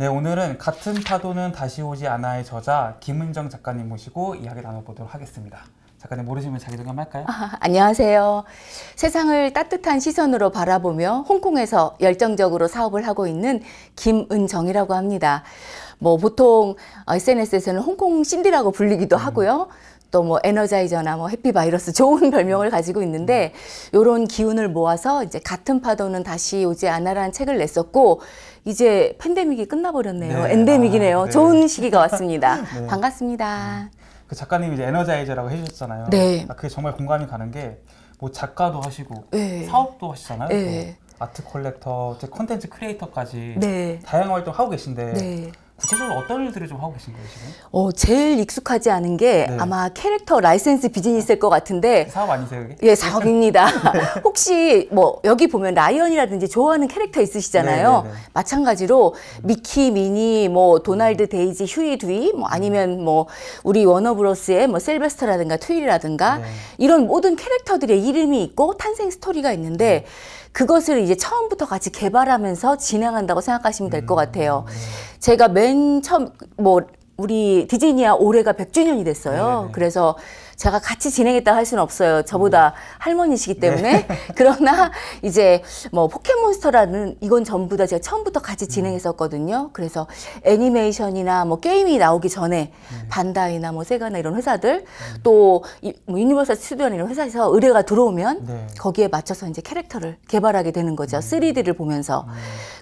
네, 오늘은 같은 파도는 다시 오지 않아의 저자 김은정 작가님 모시고 이야기 나눠보도록 하겠습니다. 작가님 모르시면 자기소개 할까요? 아, 안녕하세요. 세상을 따뜻한 시선으로 바라보며 홍콩에서 열정적으로 사업을 하고 있는 김은정이라고 합니다. 뭐 보통 SNS에서는 홍콩 신디라고 불리기도 음. 하고요. 또 뭐 에너자이저나 뭐 해피바이러스 좋은 별명을 가지고 있는데 음. 요런 기운을 모아서 이제 같은 파도는 다시 오지 않아라는 책을 냈었고 이제 팬데믹이 끝나버렸네요. 네. 엔데믹이네요. 아, 네. 좋은 시기가 왔습니다. 네. 반갑습니다. 그 작가님이 이제 에너자이저라고 해주셨잖아요. 네. 아, 그게 정말 공감이 가는 게 뭐 작가도 하시고 네. 사업도 하시잖아요. 네. 아트 컬렉터, 콘텐츠 크리에이터까지 네. 다양한 활동 하고 계신데 구체적으로 어떤 일들을 좀 하고 계신 거예요 지금? 어, 제일 익숙하지 않은 게 네. 아마 캐릭터 라이센스 비즈니스일 것 같은데 사업 아니세요 이게? 예, 사업입니다. 혹시 뭐 여기 보면 라이언이라든지 좋아하는 캐릭터 있으시잖아요. 네네네. 네, 네. 마찬가지로 미키, 미니, 뭐 도날드, 데이지, 휴이, 두이, 뭐 아니면 뭐 우리 워너브러스의뭐 셀베스터라든가 트윌이라든가 네. 이런 모든 캐릭터들의 이름이 있고 탄생 스토리가 있는데 네. 그것을 이제 처음부터 같이 개발하면서 진행한다고 생각하시면 될것 음. 같아요. 제가 맨 처음 뭐 우리 디즈니야 올해가 100주년이 됐어요. 네네. 그래서 제가 같이 진행했다 할 수는 없어요. 저보다 음. 할머니시기 네. 때문에. 그러나 이제 뭐 포켓몬스터라는 이건 전부 다 제가 처음부터 같이 음. 진행했었거든요. 그래서 애니메이션이나 뭐 게임이 나오기 전에 네. 반다이나 뭐 세가나 이런 회사들 음. 또 이, 뭐 유니버설 스튜디오나 이런 회사에서 의뢰가 들어오면 네. 거기에 맞춰서 이제 캐릭터를 개발하게 되는 거죠. 3D를 보면서.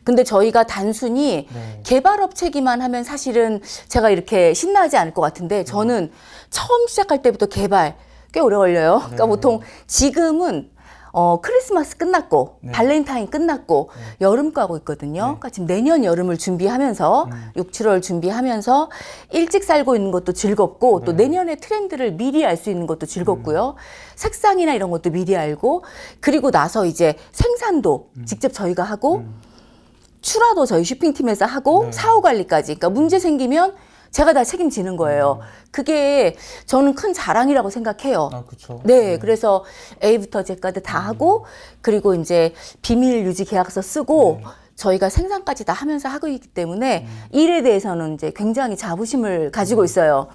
근데 저희가 단순히 개발업체기만 하면 사실은 제가 이렇게 신나지 않을 것 같은데 저는 처음 시작할 때부터 개발 꽤 오래 걸려요. 네. 그러니까 보통 지금은 어, 크리스마스 끝났고 네. 발렌타인 끝났고 네. 여름 가고 있거든요. 네. 그러니까 지금 내년 여름을 준비하면서 음. 6, 7월 준비하면서 일찍 살고 있는 것도 즐겁고 또 네. 내년의 트렌드를 미리 알 수 있는 것도 즐겁고요. 음. 색상이나 이런 것도 미리 알고 그리고 나서 이제 생산도 음. 직접 저희가 하고 음. 출하도 저희 쇼핑팀에서 하고 네. 사후 관리까지 그러니까 문제 생기면 제가 다 책임지는 거예요. 음. 그게 저는 큰 자랑이라고 생각해요. 아, 그렇죠. 네, 네, 그래서 A부터 Z까지 다 음. 하고 그리고 이제 비밀 유지 계약서 쓰고 네. 저희가 생산까지 다 하면서 하고 있기 때문에 음. 일에 대해서는 이제 굉장히 자부심을 가지고 음. 있어요.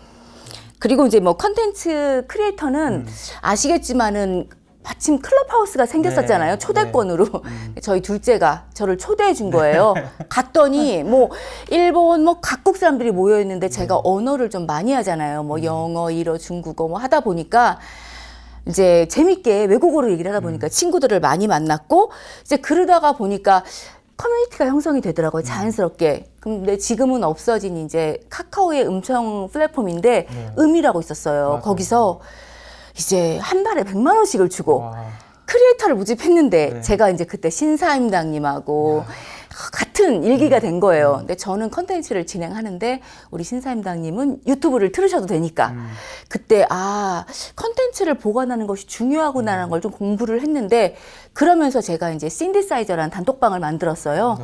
그리고 이제 뭐 컨텐츠 크리에이터는 음. 아시겠지만은 마침 클럽하우스가 생겼었잖아요. 네. 네. 초대권으로. 네. 저희 둘째가 저를 초대해 준 거예요. 네. 갔더니 뭐 일본 뭐 각국 사람들이 모여 있는데 제가 네. 언어를 좀 많이 하잖아요. 뭐 음. 영어, 일어, 중국어 뭐 하다 보니까 이제 재밌게 외국어로 얘기를 하다 보니까 음. 친구들을 많이 만났고 이제 그러다가 보니까 커뮤니티가 형성이 되더라고요. 자연스럽게. 근데 지금은 없어진 이제 카카오의 음성 플랫폼인데 네. 음이라고 있었어요. 맞아요. 거기서 이제 한 달에 100만 원씩을 주고 와. 크리에이터를 모집했는데 네. 제가 이제 그때 신사임당님하고 야. 같은 일기가 음. 된 거예요. 음. 근데 저는 컨텐츠를 진행하는데 우리 신사임당님은 유튜브를 틀으셔도 되니까 음. 그때 아 컨텐츠를 보관하는 것이 중요하구나라는 음. 걸좀 공부를 했는데 그러면서 제가 이제 신디사이저라는 단톡방을 만들었어요.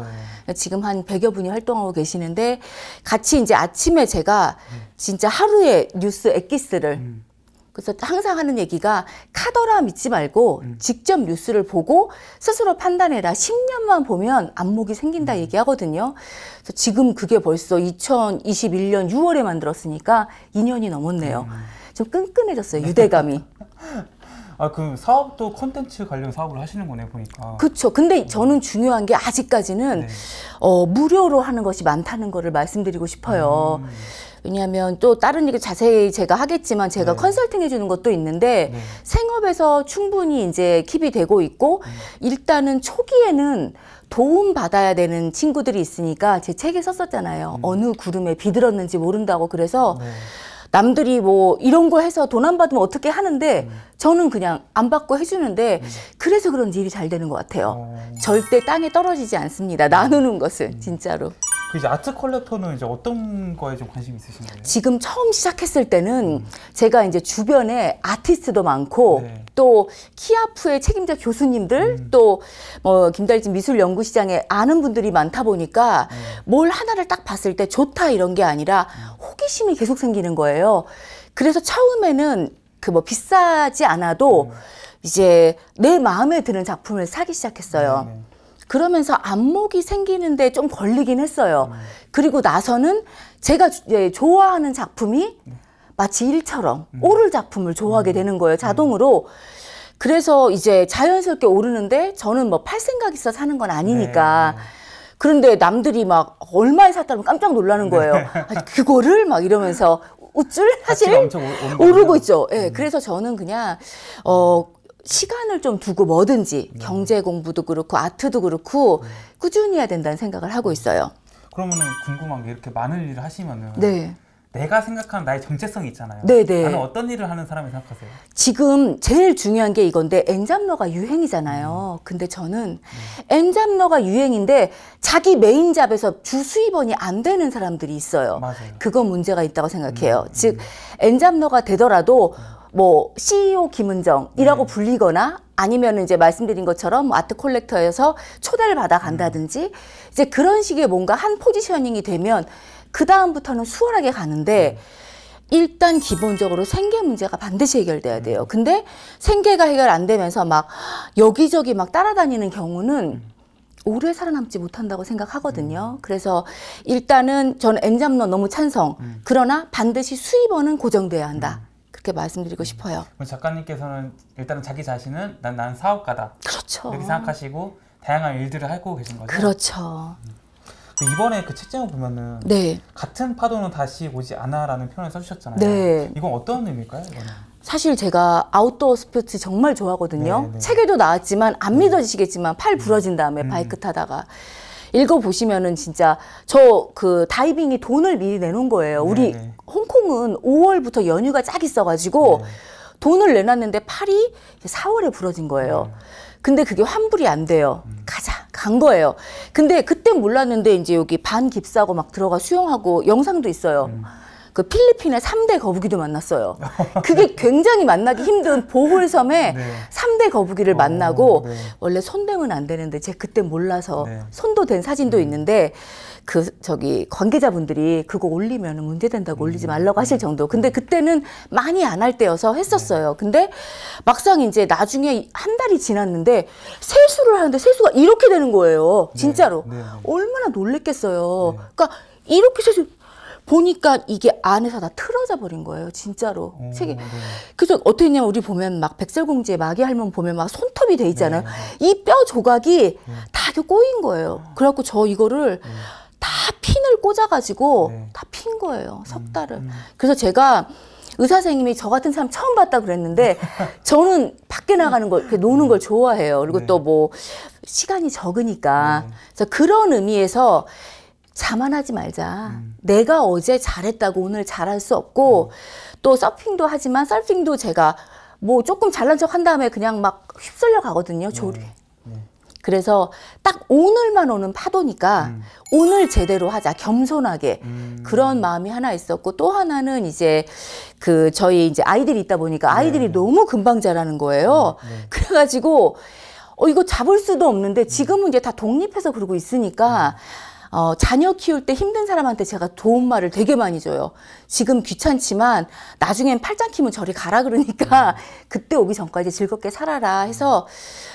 네. 지금 한 100여 분이 활동하고 계시는데 같이 이제 아침에 제가 음. 진짜 하루에 뉴스 액기스를 음. 그래서 항상 하는 얘기가 카더라 믿지 말고 음. 직접 뉴스를 보고 스스로 판단해라. 10년만 보면 안목이 생긴다 음. 얘기하거든요. 그래서 지금 그게 벌써 2021년 6월에 만들었으니까 2년이 넘었네요. 음. 좀 끈끈해졌어요. 유대감이. 아, 그 사업도 콘텐츠 관련 사업을 하시는 거네 보니까. 그렇죠. 근데 음. 저는 중요한 게 아직까지는 네. 어, 무료로 하는 것이 많다는 거를 말씀드리고 싶어요. 음. 왜냐하면 또 다른 얘기 자세히 제가 하겠지만 제가 네. 컨설팅 해주는 것도 있는데 네. 생업에서 충분히 이제 킵이 되고 있고 음. 일단은 초기에는 도움 받아야 되는 친구들이 있으니까 제 책에 썼었잖아요. 음. 어느 구름에 비들었는지 모른다고 그래서 네. 남들이 뭐 이런 거 해서 돈 안 받으면 어떻게 하는데 음. 저는 그냥 안 받고 해주는데 음. 그래서 그런 일이 잘 되는 것 같아요. 어... 절대 땅에 떨어지지 않습니다. 나누는 것은 음. 진짜로. 그 이제 아트 컬렉터는 이제 어떤 거에 좀 관심 있으신 거예요? 지금 처음 시작했을 때는 음. 제가 이제 주변에 아티스트도 많고 네. 또 키아프의 책임자 교수님들 음. 또뭐 김달진 미술연구시장에 아는 분들이 많다 보니까 음. 뭘 하나를 딱 봤을 때 좋다 이런 게 아니라 음. 호기심이 계속 생기는 거예요. 그래서 처음에는 그 뭐 비싸지 않아도 음. 이제 내 마음에 드는 작품을 사기 시작했어요. 네. 네. 그러면서 안목이 생기는데 좀 걸리긴 했어요. 음. 그리고 나서는 제가 예, 좋아하는 작품이 마치 일처럼 음. 오를 작품을 좋아하게 음. 되는 거예요. 음. 자동으로. 그래서 이제 자연스럽게 오르는데 저는 뭐 팔 생각 있어 사는 건 아니니까. 네. 그런데 남들이 막 얼마에 샀다면 깜짝 놀라는 네. 거예요. 네. 그거를 막 이러면서 우쭐 사실 오르고 있죠. 예, 네, 음. 그래서 저는 그냥 어 시간을 좀 두고 뭐든지 네. 경제 공부도 그렇고 아트도 그렇고 네. 꾸준히 해야 된다는 생각을 하고 네. 있어요. 그러면은 궁금한 게 이렇게 많은 일을 하시면은 네. 내가 생각하는 나의 정체성이 있잖아요. 네네. 나는 어떤 일을 하는 사람이 생각하세요? 지금 제일 중요한 게 이건데 엔잡러가 유행이잖아요. 음. 근데 저는 엔잡러가 음. 유행인데 자기 메인 잡에서 주 수입원이 안 되는 사람들이 있어요. 맞아요. 그건 문제가 있다고 생각해요. 음. 음 즉 음. 엔잡러가 되더라도 음. 뭐 CEO 김은정이라고 네. 불리거나 아니면 이제 말씀드린 것처럼 뭐 아트 콜렉터에서 초대를 받아 간다든지 네. 이제 그런 식의 뭔가 한 포지셔닝이 되면 그 다음부터는 수월하게 가는데 네. 일단 기본적으로 생계 문제가 반드시 해결돼야 돼요. 근데 생계가 해결 안 되면서 막 여기저기 막 따라다니는 경우는 음. 오래 살아남지 못한다고 생각하거든요. 음. 그래서 일단은 저는 엔잡론 너무 찬성. 음. 그러나 반드시 수입원은 고정돼야 한다. 그렇게 말씀드리고 음. 싶어요. 작가님께서는 일단은 자기 자신은 난, 난 사업가다. 그렇죠. 이렇게 생각하시고 다양한 일들을 하고 계신 거죠. 그렇죠. 음. 그 이번에 그 책장을 보면은 네. 같은 파도는 다시 오지 않아라는 표현을 써주셨잖아요. 네. 이건 어떤 의미일까요? 이거는? 사실 제가 아웃도어 스포츠 정말 좋아하거든요. 네네. 네. 책에도 나왔지만 안 네. 믿어지시겠지만 팔 음. 부러진 다음에 음. 바이크 타다가 읽어보시면은 진짜 저 그 다이빙이 돈을 미리 내놓은 거예요. 우리 네네. 네. 홍콩은 5월부터 연휴가 짝 있어가지고 네 돈을 내놨는데 팔이 4월에 부러진 거예요. 네 근데 그게 환불이 안 돼요. 음. 가자. 간 거예요. 근데 그때 몰랐는데 이제 여기 반 깁스하고 막 들어가 수영하고 영상도 있어요. 음. 그 필리핀의 3대 거북이도 만났어요. 그게 굉장히 만나기 힘든 보홀섬에 네. 3대 거북이를 오, 어, 만나고 네. 원래 손대면 안 되는데 제가 그때 몰라서 네. 손도 된 사진도 음. 있는데 그 저기 관계자분들이 그거 올리면 문제 된다고 올리지 음. 말라고 하실 정도. 근데 그때는 많이 안 할 때여서 했었어요. 네. 근데 막상 이제 나중에 한 달이 지났는데 세수를 하는데 세수가 이렇게 되는 거예요. 네. 진짜로. 네. 얼마나 놀랬겠어요. 그러니까 이렇게 세수 보니까 이게 안에서 다 틀어져 버린 거예요, 진짜로. 오, 어, 책이. 네. 그래서 어떻게 했냐면 우리 보면 막 백설공주의 마귀 할머니 보면 막 손톱이 돼 있잖아요. 네. 이뼈 조각이 네. 다 이렇게 꼬인 거예요. 네. 그래갖고 저 이거를 네. 다 핀을 꽂아가지고 네. 다핀 거예요, 음, 석 달을. 음, 음. 그래서 제가 의사 선생님이 저 같은 사람 처음 봤다 그랬는데 저는 밖에 나가는 걸이 노는 걸 음. 좋아해요. 그리고 또 뭐 시간이 적으니까 그래서 그런 의미에서 자만하지 말자. 음. 내가 어제 잘했다고 오늘 잘할 수 없고 음. 또 서핑도 하지만 서핑도 제가 뭐 조금 잘난 척 한 다음에 그냥 막 휩쓸려 가거든요. 네. 조류에. 네. 그래서 딱 오늘만 오는 파도니까 음. 오늘 제대로 하자 겸손하게 음. 그런 마음이 하나 있었고 또 하나는 이제 그 저희 이제 아이들이 있다 보니까 네. 아이들이 네. 너무 금방 자라는 거예요. 음. 네. 그래가지고 어 이거 잡을 수도 없는데 지금은 이제 다 독립해서 그러고 있으니까. 음. 어, 자녀 키울 때 힘든 사람한테 제가 도움말을 되게 많이 줘요. 지금 귀찮지만 나중엔 팔짱 키면 저리 가라 그러니까 음. 그때 오기 전까지 즐겁게 살아라 해서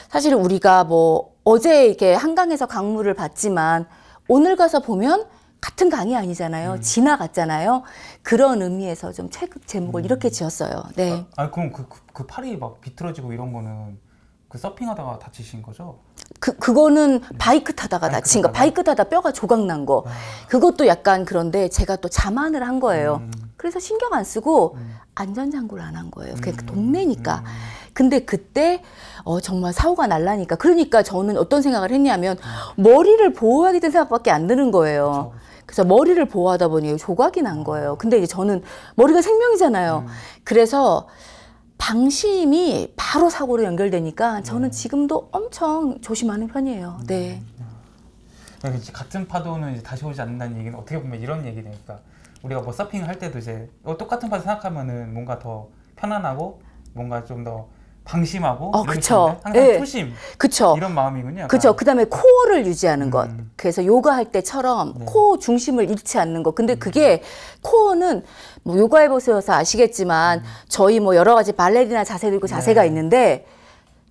사실 우리가 뭐 어제 이렇게 한강에서 강물을 봤지만 오늘 가서 보면 같은 강이 아니잖아요. 음. 지나갔잖아요. 그런 의미에서 좀체급 제목을 음. 이렇게 지었어요. 네. 아, 아 그럼 그, 그, 그 팔이 막 비틀어지고 이런 거는 그 서핑하다가 다치신 거죠? 그, 그거는 네. 바이크 타다가 다친 거, 바이크 타다 뼈가 조각 난 거. 아. 그것도 약간 그런데 제가 또 자만을 한 거예요. 음. 그래서 신경 안 쓰고 음. 안전장구를 안 한 거예요. 그냥 음. 동네니까. 근데 그때 어, 정말 사고가 날라니까. 그러니까 저는 어떤 생각을 했냐면 머리를 보호하겠된 생각밖에 안 드는 거예요. 그래서 머리를 보호하다 보니 조각이 난 거예요. 근데 이제 저는 머리가 생명이잖아요. 그래서 방심이 바로 사고로 연결되니까 저는 네. 지금도 엄청 조심하는 편이에요. 네. 네. 그러니까 같은 파도는 이제 다시 오지 않는다는 얘기는 어떻게 보면 이런 얘기니까 그러니까 우리가 뭐 서핑 할 때도 이제 어, 똑같은 파도 생각하면은 뭔가 더 편안하고 뭔가 좀더 방심하고 어, 그쵸. 항상 네. 초심 그쵸. 이런 마음이군요. 그렇죠. 그다음에 코어를 유지하는 음. 것. 그래서 요가할 때처럼 네. 코어 중심을 잃지 않는 것. 근데 음. 그게 코어는 뭐 요가해 보셔서 아시겠지만 음. 저희 뭐 여러 가지 발레리나 자세도 있고 자세가 네. 있는데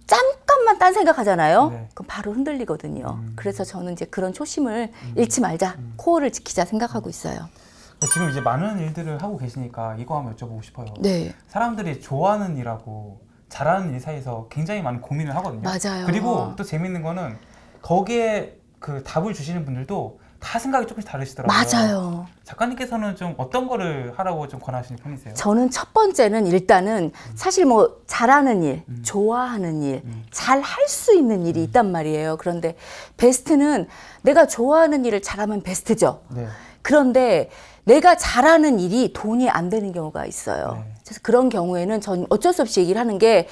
잠깐만 딴 생각하잖아요. 네. 그럼 바로 흔들리거든요. 음. 그래서 저는 이제 그런 초심을 음. 잃지 말자, 음. 코어를 지키자 생각하고 있어요. 그러니까 지금 이제 많은 일들을 하고 계시니까 이거 한번 여쭤보고 싶어요. 네. 사람들이 좋아하는 일하고 잘하는 일 사이에서 굉장히 많은 고민을 하거든요. 맞아요. 그리고 어. 또 재밌는 거는 거기에 그 답을 주시는 분들도 다 생각이 조금씩 다르시더라고요. 맞아요. 작가님께서는 좀 어떤 거를 하라고 좀 권하시는 편이세요? 저는 첫 번째는 일단은 음. 사실 뭐 잘하는 일, 음. 좋아하는 일, 음. 잘할 수 있는 일이 음. 있단 말이에요. 그런데 베스트는 내가 좋아하는 일을 잘하면 베스트죠. 네. 그런데 내가 잘하는 일이 돈이 안 되는 경우가 있어요. 네. 그래서 그런 경우에는 전 어쩔 수 없이 얘기를 하는 게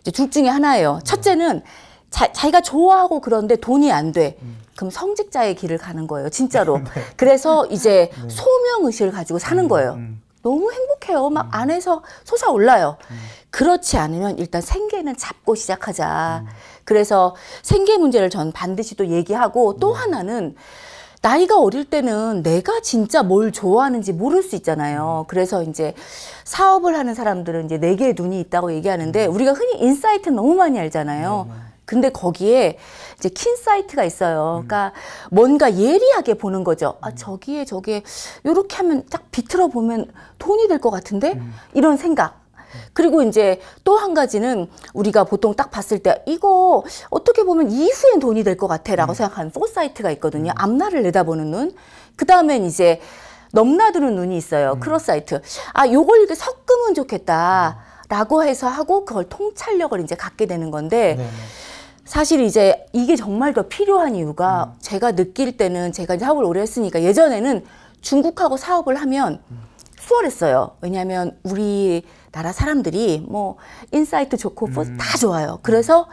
이제 둘 중에 하나예요. 네. 첫째는 자, 자기가 좋아하고 그런데 돈이 안 돼. 음. 그럼 성직자의 길을 가는 거예요. 진짜로. 네. 그래서 이제 네. 소명의식을 가지고 사는 음, 거예요. 음. 너무 행복해요. 막 음. 안에서 솟아올라요. 음. 그렇지 않으면 일단 생계는 잡고 시작하자. 음. 그래서 생계 문제를 전 반드시 또 얘기하고 또 네. 하나는 나이가 어릴 때는 내가 진짜 뭘 좋아하는지 모를 수 있잖아요. 음. 그래서 이제 사업을 하는 사람들은 이제 네 개의 눈이 있다고 얘기하는데 음. 우리가 흔히 인사이트 너무 많이 알잖아요. 네, 네. 근데 거기에 이제 킨 사이트가 있어요. 음. 그러니까 뭔가 예리하게 보는 거죠. 아 저기에 저기에 요렇게 하면 딱 비틀어 보면 돈이 될 것 같은데 이런 생각. 그리고 이제 또 한 가지는 우리가 보통 딱 봤을 때 이거 어떻게 보면 이후엔 돈이 될 것 같아라고 음. 생각하는 포사이트가 있거든요. 음. 앞날을 내다보는 눈. 그 다음에 이제 넘나드는 눈이 있어요. 음. 크로사이트. 아, 요걸 이렇게 섞으면 좋겠다. 라고 음. 해서 하고 그걸 통찰력을 이제 갖게 되는 건데 네네. 사실 이제 이게 정말 더 필요한 이유가 음. 제가 느낄 때는 제가 이제 사업을 오래 했으니까 예전에는 중국하고 사업을 하면 음. 수월했어요. 왜냐하면 우리나라 사람들이 뭐 인사이트 좋고 뭐 음. 다 좋아요. 그래서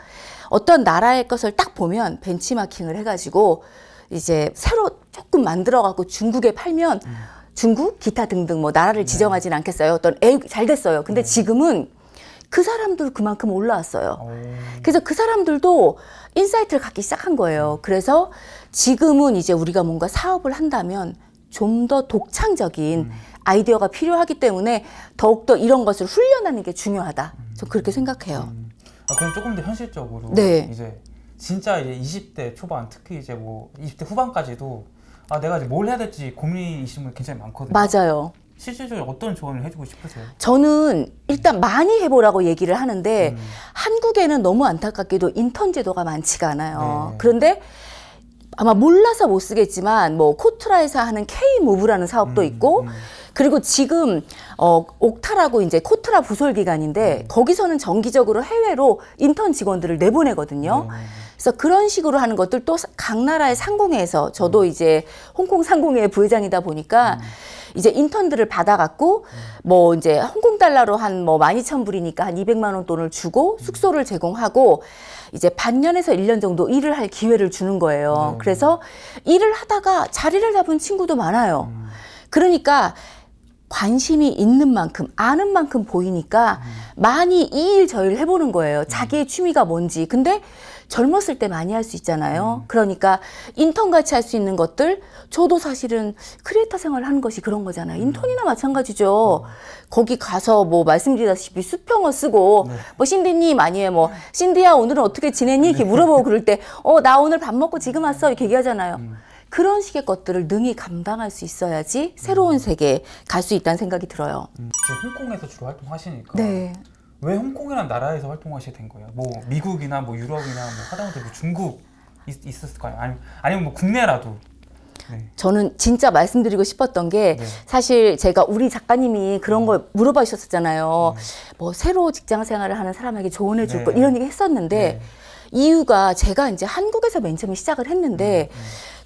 어떤 나라의 것을 딱 보면 벤치마킹을 해가지고 이제 새로 조금 만들어갖고 중국에 팔면 음. 중국 기타 등등 뭐 나라를 네. 지정하진 네. 않겠어요. 어떤 애, 잘 됐어요. 근데 네. 지금은 그 사람들 그만큼 올라왔어요. 오. 그래서 그 사람들도 인사이트를 갖기 시작한 거예요. 음. 그래서 지금은 이제 우리가 뭔가 사업을 한다면 좀 더 독창적인 음. 아이디어가 필요하기 때문에 더욱더 이런 것을 훈련하는 게 중요하다. 저 음. 그렇게 생각해요. 음. 아, 그럼 조금 더 현실적으로 네. 이제 진짜 이제 20대 초반 특히 이제 뭐 20대 후반까지도 아 내가 이제 뭘 해야 될지 고민이신 분 굉장히 많거든요. 맞아요. 실질적으로 어떤 조언을 해주고 싶으세요? 저는 일단 많이 해보라고 얘기를 하는데 음. 한국에는 너무 안타깝게도 인턴 제도가 많지가 않아요. 네. 그런데 아마 몰라서 못 쓰겠지만 뭐 코트라에서 하는 K 무브라는 사업도 음, 있고 음. 그리고 지금 어, 옥타라고 이제 코트라 부설 기관인데 음. 거기서는 정기적으로 해외로 인턴 직원들을 내보내거든요. 음. 그래서 그런 식으로 하는 것들 또 각 나라의 상공회에서 저도 음. 이제 홍콩 상공회 부회장이다 보니까 이제 인턴들을 받아갖고 뭐 이제 홍콩 달러로 한 뭐만 이천 불이니까한 이백만 원 돈을 주고 숙소를 제공하고 이제 반년에서 일년 정도 일을 할 기회를 주는 거예요. 그래서 일을 하다가 자리를 잡은 친구도 많아요. 그러니까 관심이 있는 만큼 아는 만큼 보이니까 음. 많이 이 일 저 일 해보는 거예요. 자기의 취미가 뭔지. 근데 젊었을 때 많이 할 수 있잖아요. 음. 그러니까 인턴 같이 할 수 있는 것들 저도 사실은 크리에이터 생활을 하는 것이 그런 거잖아요. 음. 인턴이나 마찬가지죠. 음. 거기 가서 뭐 말씀드리다시피 수평어 쓰고 네. 뭐 신디님 아니에요. 뭐 네. 신디야 오늘은 어떻게 지내니 이렇게 네. 물어보고 그럴 때 어 나 오늘 밥 먹고 지금 왔어 이렇게 얘기하잖아요. 음. 그런 식의 것들을 능히 감당할 수 있어야지 새로운 음. 세계에 갈 수 있다는 생각이 들어요. 음, 지금 홍콩에서 주로 활동하시니까 네. 왜 홍콩이란 나라에서 활동하시게 된 거예요? 뭐 미국이나 뭐 유럽이나 뭐 하다못해 뭐 중국 있, 있었을까요? 아니, 아니면 뭐 국내라도 네. 저는 진짜 말씀드리고 싶었던 게 네. 사실 제가 우리 작가님이 그런 네. 걸 물어봐 주셨잖아요. 음. 뭐 새로 직장 생활을 하는 사람에게 조언해 줄거 네. 이런 얘기 했었는데 네. 이유가 제가 이제 한국에서 맨 처음에 시작을 했는데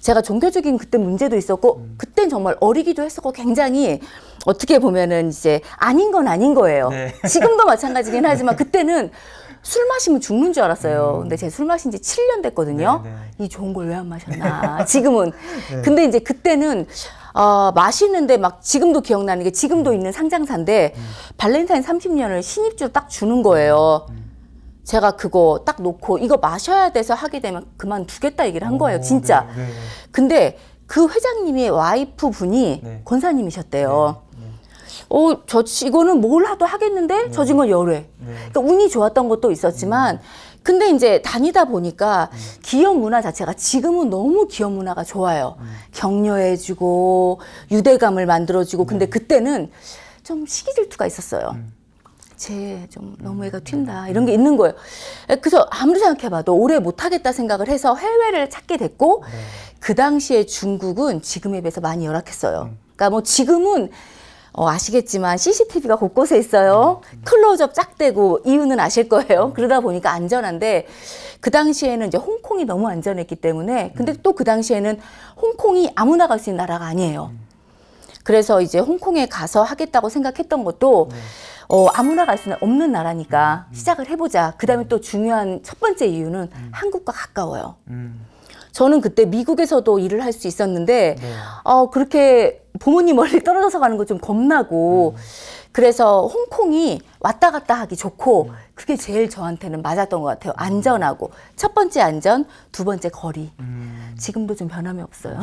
제가 종교적인 그때 문제도 있었고 음. 그땐 정말 어리기도 했었고 굉장히 어떻게 보면은 이제 아닌 건 아닌 거예요. 네. 지금도 마찬가지긴 하지만 그때는 술 마시면 죽는 줄 알았어요. 음. 근데 제 술 마신 지 7년 됐거든요. 네, 네. 이 좋은 걸 왜 안 마셨나. 지금은. 네. 근데 이제 그때는 어, 마시는데 막 지금도 기억나는 게 지금도 음. 있는 상장사인데 발렌타인 30년을 신입주로 딱 주는 거예요. 제가 그거 딱 놓고 이거 마셔야 돼서 하게 되면 그만두겠다 얘기를 한 거예요, 진짜. 어, 네, 네, 네. 근데 그 회장님의 와이프 분이 네. 권사님이셨대요. 네, 네. 어, 저, 이거는 뭘 하도 하겠는데? 저 증거 열회. 그러니까 운이 좋았던 것도 있었지만, 음. 근데 이제 다니다 보니까 음. 기업 문화 자체가 지금은 너무 기업 문화가 좋아요. 음. 격려해주고, 유대감을 만들어주고, 근데 그때는 좀 시기 질투가 있었어요. 쟤좀 너무 음. 애가 튄다 이런 게 있는 거예요. 그래서 아무리 생각해봐도 오래 못하겠다 생각을 해서 해외를 찾게 됐고 네. 그 당시에 중국은 지금에 비해서 많이 열악했어요. 음. 그러니까 뭐 지금은 어, 아시겠지만 CCTV가 곳곳에 있어요. 음, 클로즈업 짝대고 이유는 아실 거예요. 그러다 보니까 안전한데 그 당시에는 이제 홍콩이 너무 안전했기 때문에 근데 또 그 당시에는 홍콩이 아무나 갈 수 있는 나라가 아니에요. 그래서 이제 홍콩에 가서 하겠다고 생각했던 것도 네. 어, 아무나 갈 수는 없는 나라니까 음, 음. 시작을 해보자. 그 다음에 음. 또 중요한 첫 번째 이유는 한국과 가까워요. 저는 그때 미국에서도 일을 할 수 있었는데 네. 어 그렇게 부모님 멀리 떨어져서 가는 거 좀 겁나고 음. 그래서 홍콩이 왔다 갔다 하기 좋고 음. 그게 제일 저한테는 맞았던 것 같아요. 안전하고 첫 번째 안전, 두 번째 거리. 음. 지금도 좀 변함이 없어요.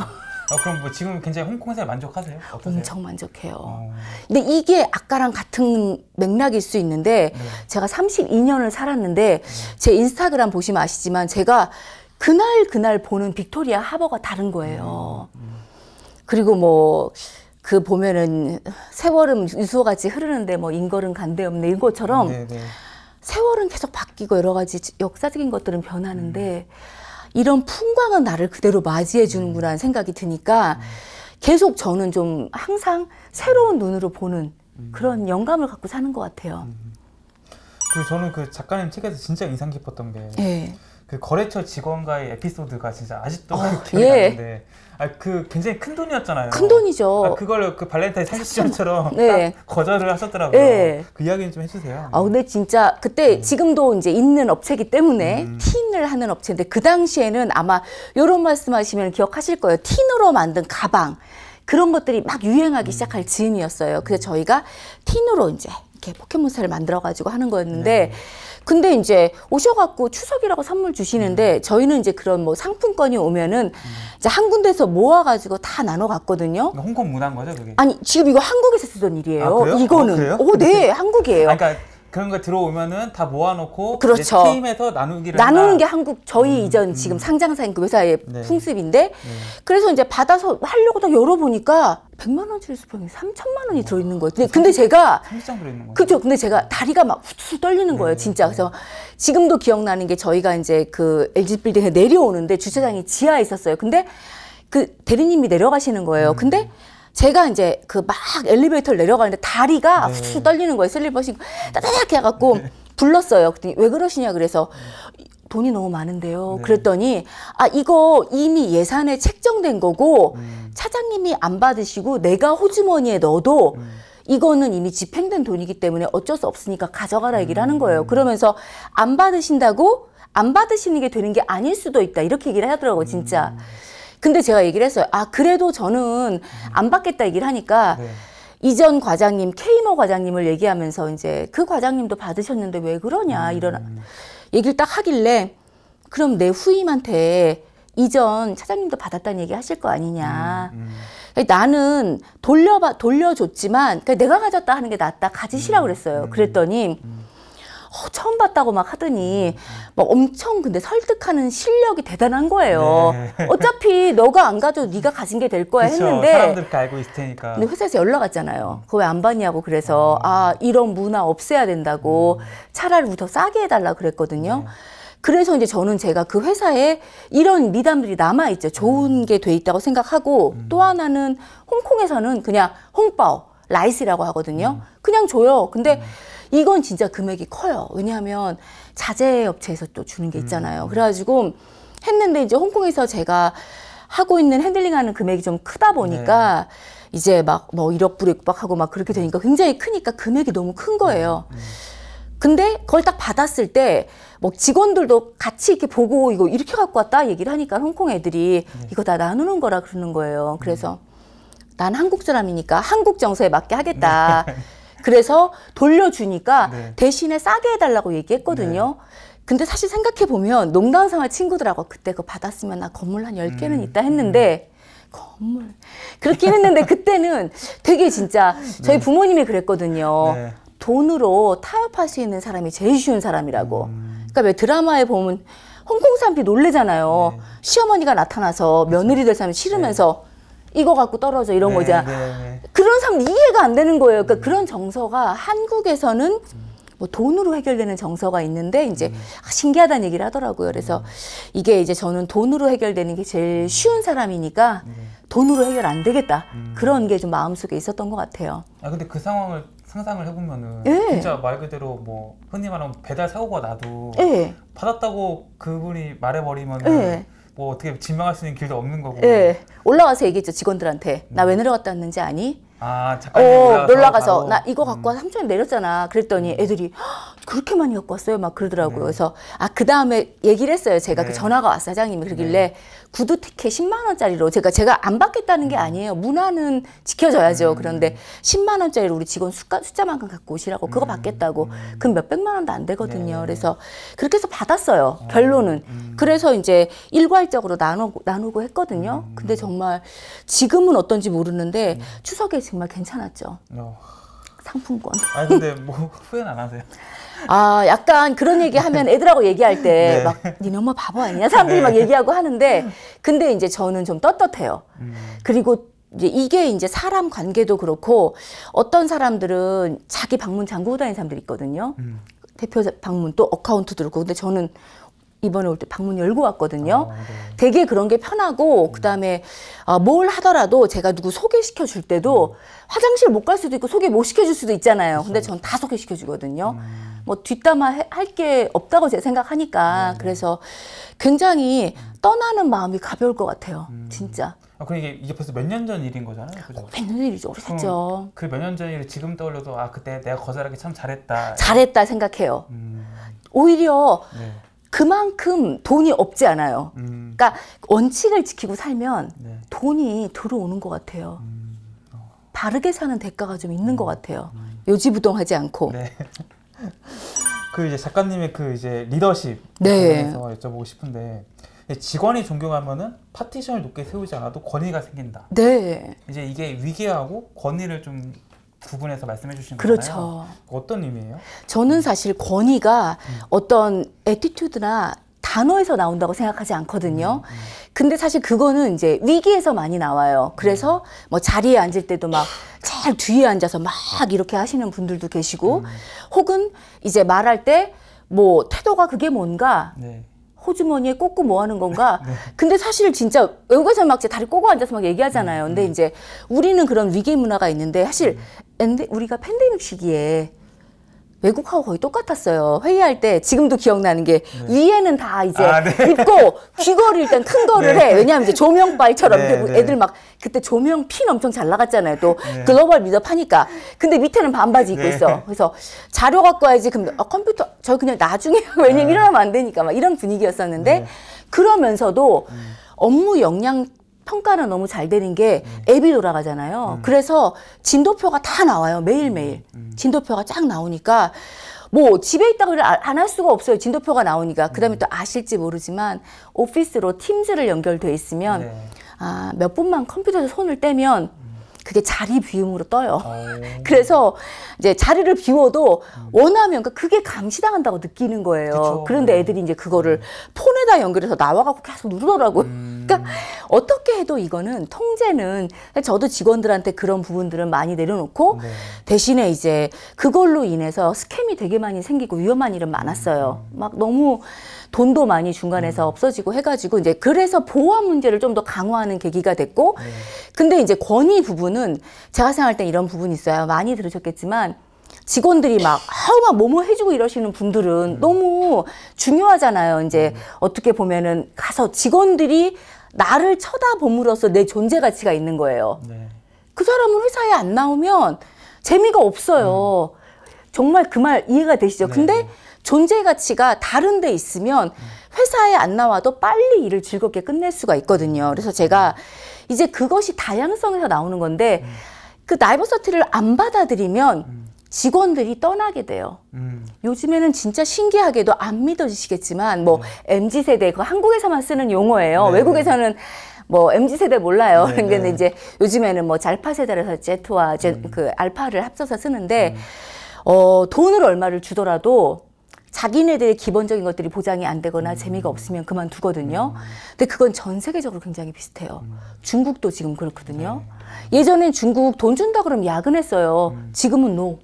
아, 그럼 뭐 지금 굉장히 홍콩 에서 만족하세요? 어떠세요? 엄청 만족해요. 어... 근데 이게 아까랑 같은 맥락일 수 있는데 네. 제가 32년을 살았는데 네. 제 인스타그램 보시면 아시지만 제가 그날 그날 보는 빅토리아 하버가 다른 거예요. 음, 음. 그리고 뭐 그 보면은 세월은 유수같이 흐르는데 뭐 인걸은 간데 없네 이것처럼 네, 네. 세월은 계속 바뀌고 여러 가지 역사적인 것들은 변하는데. 음. 이런 풍광은 나를 그대로 맞이해 주는구나 생각이 드니까 계속 저는 좀 항상 새로운 눈으로 보는 음. 그런 영감을 갖고 사는 것 같아요. 그 저는 그 작가님 책에서 진짜 인상 깊었던 게 예. 그 거래처 직원과의 에피소드가 진짜 아직도 어, 기억이 예. 나는데 아, 그 굉장히 큰 돈이었잖아요. 큰 돈이죠. 아, 그걸 그 발렌타인 사실시처럼 네. 거절을 하셨더라고요. 네. 그 이야기는 좀 해주세요. 아, 근데 진짜 그때 음. 지금도 이제 있는 업체기 때문에 음. 틴을 하는 업체인데 그 당시에는 아마 이런 말씀하시면 기억하실 거예요. 틴으로 만든 가방 그런 것들이 막 유행하기 음. 시작할 즈음이었어요. 그래서 저희가 틴으로 이제 이렇게 포켓몬스터를 만들어가지고 하는 거였는데. 네. 근데 이제 오셔갖고 추석이라고 선물 주시는데 음. 저희는 이제 그런 뭐 상품권이 오면은 음. 이제 한 군데서 모아가지고 다 나눠 갔거든요. 홍콩 문화인 거죠, 그게? 아니 지금 이거 한국에서 쓰던 일이에요. 아, 이거는. 어, 네, 한국이에요. 아, 그러니까 그런거 들어오면은 다 모아놓고 그렇죠. 팀에서 나누기를 나누는 게 한국 저희 음, 이전 음. 지금 상장사인 그 회사의 네. 풍습인데 네. 그래서 이제 받아서 하려고 딱 열어보니까 100만 원짜리 수평이 3천만 원이 들어있는 거예요. 근데, 근데 제가 그죠. 근데 제가 다리가 막 후추 떨리는 네, 거예요. 네, 진짜. 네. 그래서 지금도 기억나는 게 저희가 이제 그 LG 빌딩에 내려오는데 주차장이 지하에 있었어요. 근데 그 대리님이 내려가시는 거예요. 음. 근데 제가 이제 그 막 엘리베이터를 내려가는데 다리가 네. 후추 떨리는 거예요. 슬리퍼 신고 따다닥 해갖고 네. 불렀어요. 그랬더니 왜 그러시냐 그래서 돈이 너무 많은데요. 네. 그랬더니 아 이거 이미 예산에 책정된 거고 음. 차장님이 안 받으시고 내가 호주머니에 넣어도 음. 이거는 이미 집행된 돈이기 때문에 어쩔 수 없으니까 가져가라 얘기를 하는 거예요. 음. 그러면서 안 받으신다고 안 받으시는 게 되는 게 아닐 수도 있다 이렇게 얘기를 하더라고 진짜. 음. 근데 제가 얘기를 했어요. 아 그래도 저는 안 받겠다 얘기를 하니까 네. 이전 과장님 케이머 과장님을 얘기하면서 이제 그 과장님도 받으셨는데 왜 그러냐 음. 이런 얘기를 딱 하길래 그럼 내 후임한테 이전 차장님도 받았다는 얘기 하실 거 아니냐. 음, 음. 그러니까 나는 돌려 돌려줬지만 그러니까 내가 가졌다 하는 게 낫다 가지시라 고 음, 그랬어요. 음, 그랬더니 음, 어, 처음 봤다고 막 하더니 막 엄청 근데 설득하는 실력이 대단한 거예요. 네. 어차피 너가 안 가도 네가 가진 게 될 거야 그쵸, 했는데 사람들 알고 있을 테니까. 근데 회사에서 연락 왔잖아요. 그 왜 안받냐고 그래서 음. 아 이런 문화 없애야 된다고 음. 차라리 더 싸게 해달라 그랬거든요. 네. 그래서 이제 저는 제가 그 회사에 이런 미담들이 남아있죠. 좋은 음. 게돼 있다고 생각하고 음. 또 하나는 홍콩에서는 그냥 홍바오, 라이스라고 하거든요. 음. 그냥 줘요. 근데 음. 이건 진짜 금액이 커요. 왜냐하면 자재 업체에서 또 주는 게 있잖아요. 음. 그래가지고 했는데 이제 홍콩에서 제가 하고 있는 핸들링하는 금액이 좀 크다 보니까 네. 이제 막뭐 1억 불 육박하고 막 그렇게 음. 되니까 굉장히 크니까 금액이 너무 큰 거예요. 음. 음. 근데 그걸 딱 받았을 때 뭐 직원들도 같이 이렇게 보고 이거 이렇게 갖고 왔다 얘기를 하니까 홍콩 애들이 네. 이거 다 나누는 거라 그러는 거예요. 그래서 음. 난 한국 사람이니까 한국 정서에 맞게 하겠다. 네. 그래서 돌려주니까 네. 대신에 싸게 해달라고 얘기했거든요. 네. 근데 사실 생각해보면 농담 삼아 친구들하고 그때 그거 받았으면 나 건물 한 열개는 음. 있다 했는데 음. 건물. 그렇긴 했는데 그때는 되게 진짜 저희 네. 부모님이 그랬거든요. 네. 돈으로 타협할 수 있는 사람이 제일 쉬운 사람이라고. 음. 그러니까 왜 드라마에 보면 홍콩 사람들이 놀래잖아요. 네. 시어머니가 나타나서 며느리 될 사람이 싫으면서 이거 갖고 떨어져 이런 네, 거죠잖 네, 네, 그런 사람 이해가 안 되는 거예요. 그러니까 그런 정서가 한국에서는 뭐 돈으로 해결되는 정서가 있는데 이제 음. 아, 신기하다는 얘기를 하더라고요. 그래서 음. 이게 이제 저는 돈으로 해결되는 게 제일 음. 쉬운 사람이니까 음. 돈으로 해결 안 되겠다 음. 그런 게 좀 마음속에 있었던 것 같아요. 아 근데 그 상황을 상상을 해보면은 예. 진짜 말 그대로 뭐 흔히 말하면 배달 사고가 나도 예. 받았다고 그분이 말해버리면은. 예. 뭐 어떻게 진명할 수 있는 길도 없는 거고. 예. 올라가서 얘기했죠 직원들한테. 나왜 네. 내려갔다 왔는지 아니? 아, 잠깐 님 어, 올라가서, 나 이거 갖고 음. 와서 음. 삼촌이 내렸잖아. 그랬더니 음. 애들이 그렇게 많이 갖고 왔어요. 막 그러더라고요. 네. 그래서 아그 다음에 얘기를 했어요. 제가 그 네. 그 전화가 왔어요. 사장님이 그러길래 네. 구두 티켓 10만 원짜리로 제가 제가 안 받겠다는 게 음. 아니에요. 문화는 지켜져야죠. 음. 그런데 10만 원짜리로 우리 직원 숫가, 숫자만큼 갖고 오시라고 그거 음. 받겠다고 그럼 몇 백만 원도 안 되거든요. 네. 그래서 그렇게 해서 받았어요. 어. 결론은 그래서 이제 일괄적으로 나누고 나누고 했거든요. 근데 정말 지금은 어떤지 모르는데 추석에 정말 괜찮았죠. 어. 상품권. 아 근데 뭐 후회는 안 하세요? 아, 약간 그런 얘기 하면 애들하고 얘기할 때 네. 막, 니네 엄마 바보 아니냐? 사람들이 막 네. 얘기하고 하는데, 근데 이제 저는 좀 떳떳해요. 음. 그리고 이제 이게 이제 사람 관계도 그렇고, 어떤 사람들은 자기 방문 잠그고 다니는 사람들이 있거든요. 음. 대표 방문 또 어카운트 들고 근데 저는 이번에 올 때 방문 열고 왔거든요. 아, 네. 되게 그런 게 편하고 음. 그다음에 어, 뭘 하더라도 제가 누구 소개시켜 줄 때도 음. 화장실 못 갈 수도 있고 소개 못 시켜 줄 수도 있잖아요. 근데 그렇죠. 전다 소개시켜 주거든요. 음. 뭐 뒷담화 할 게 없다고 제가 생각하니까 네. 네. 그래서 굉장히 음. 떠나는 마음이 가벼울 것 같아요. 음. 진짜. 아, 그 이게, 이게 벌써 몇 년 전 일인 거잖아요. 어, 그죠? 몇년 일이죠. 오래됐죠. 어, 그몇 년 전 일을 지금 떠올려도 아 그때 내가 거절하기 참 잘했다. 잘했다 생각해요. 음. 오히려 네. 그만큼 돈이 없지 않아요. 음. 그러니까 원칙을 지키고 살면 네. 돈이 들어오는 것 같아요. 음. 어. 바르게 사는 대가가 좀 있는 음. 것 같아요. 음. 요지부동하지 않고. 네. 그 이제 작가님의 그 이제 리더십 네. 관련해서 여쭤보고 싶은데 직원이 존경하면은 파티션을 높게 세우지 않아도 권위가 생긴다. 네. 이제 이게 위계하고 권위를 좀 구분해서 말씀해 주신 그렇죠. 거잖아요. 어떤 의미예요? 저는 사실 권위가 음. 어떤 에티튜드나 단어에서 나온다고 생각하지 않거든요. 음, 음. 근데 사실 그거는 이제 위기에서 많이 나와요. 그래서 음. 뭐 자리에 앉을 때도 막 제일 뒤에 앉아서 막 이렇게 하시는 분들도 계시고 음. 혹은 이제 말할 때 뭐 태도가 그게 뭔가 네. 호주머니에 꽂고 뭐 하는 건가? 네. 근데 사실 진짜 외국에서 막 다리 꼬고 앉아서 막 얘기하잖아요. 음, 근데 음. 이제 우리는 그런 위기 문화가 있는데 사실 음. 엔데, 우리가 팬데믹 시기에 외국하고 거의 똑같았어요. 회의할 때 지금도 기억나는 게 네. 위에는 다 이제 아, 네. 입고 귀걸이 일단 큰 거를 네. 해. 왜냐하면 이제 조명바이처럼 네, 네. 애들 막 그때 조명 핀 엄청 잘 나갔잖아요. 또 네. 글로벌 미드업 하니까. 근데 밑에는 반바지 입고 있어. 그래서 자료 갖고 와야지. 그럼 아, 컴퓨터 저 그냥 나중에 왜냐면 일어나면 안 되니까 막 이런 분위기였었는데 그러면서도 음. 업무 역량 평가는 너무 잘 되는 게 음. 앱이 돌아가잖아요. 음. 그래서 진도표가 다 나와요. 매일매일. 음, 진도표가 쫙 나오니까 뭐 집에 있다고 아, 안할 수가 없어요. 진도표가 나오니까. 그다음에 또 아실지 모르지만 오피스로 팀즈를 연결돼 있으면 네. 아, 몇 분만 컴퓨터에서 손을 떼면 그게 자리 비움으로 떠요. 어. 그래서 이제 자리를 비워도 원하면 그, 그게 감시당한다고 느끼는 거예요. 그쵸. 그런데 네. 애들이 이제 그거를 폰에다 연결해서 나와갖고 계속 누르더라고요. 음. 그러니까 어떻게 해도 이거는 통제는 저도 직원들한테 그런 부분들은 많이 내려놓고 네. 대신에 이제 그걸로 인해서 스캠이 되게 많이 생기고 위험한 일은 많았어요. 음. 막 너무 돈도 많이 중간에서 음. 없어지고 해가지고 이제 그래서 보안 문제를 좀 더 강화하는 계기가 됐고 네. 근데 이제 권위 부분은 제가 생각할 때 이런 부분이 있어요. 많이 들으셨겠지만 직원들이 막 아우 막 뭐뭐 해주고 이러시는 분들은 음. 너무 중요하잖아요. 이제 음. 어떻게 보면은 가서 직원들이 나를 쳐다봄으로써 내 존재 가치가 있는 거예요. 네. 그 사람은 회사에 안 나오면 재미가 없어요. 음. 정말 그 말 이해가 되시죠? 네. 근데 존재 가치가 다른 데 있으면 음. 회사에 안 나와도 빨리 일을 즐겁게 끝낼 수가 있거든요. 음. 그래서 제가 이제 그것이 다양성에서 나오는 건데 음. 그 나이버서티를 안 받아들이면 직원들이 떠나게 돼요. 음. 요즘에는 진짜 신기하게도 안 믿어지시겠지만 뭐 네. 음. mz 세대 그 한국에서만 쓰는 용어예요. 네. 네. 외국에서는 뭐 mz 세대 몰라요. 네. 근데 네. 이제 요즘에는 뭐알파 세대라서 제트와 제, 음. 그 알파를 합쳐서 쓰는데 음. 어, 돈을 얼마를 주더라도 자기네들의 기본적인 것들이 보장이 안 되거나 음. 재미가 없으면 그만두거든요. 음. 근데 그건 전 세계적으로 굉장히 비슷해요. 음. 중국도 지금 그렇거든요. 네. 예전엔 중국 돈 준다 그러면 야근했어요. 음. 지금은 노.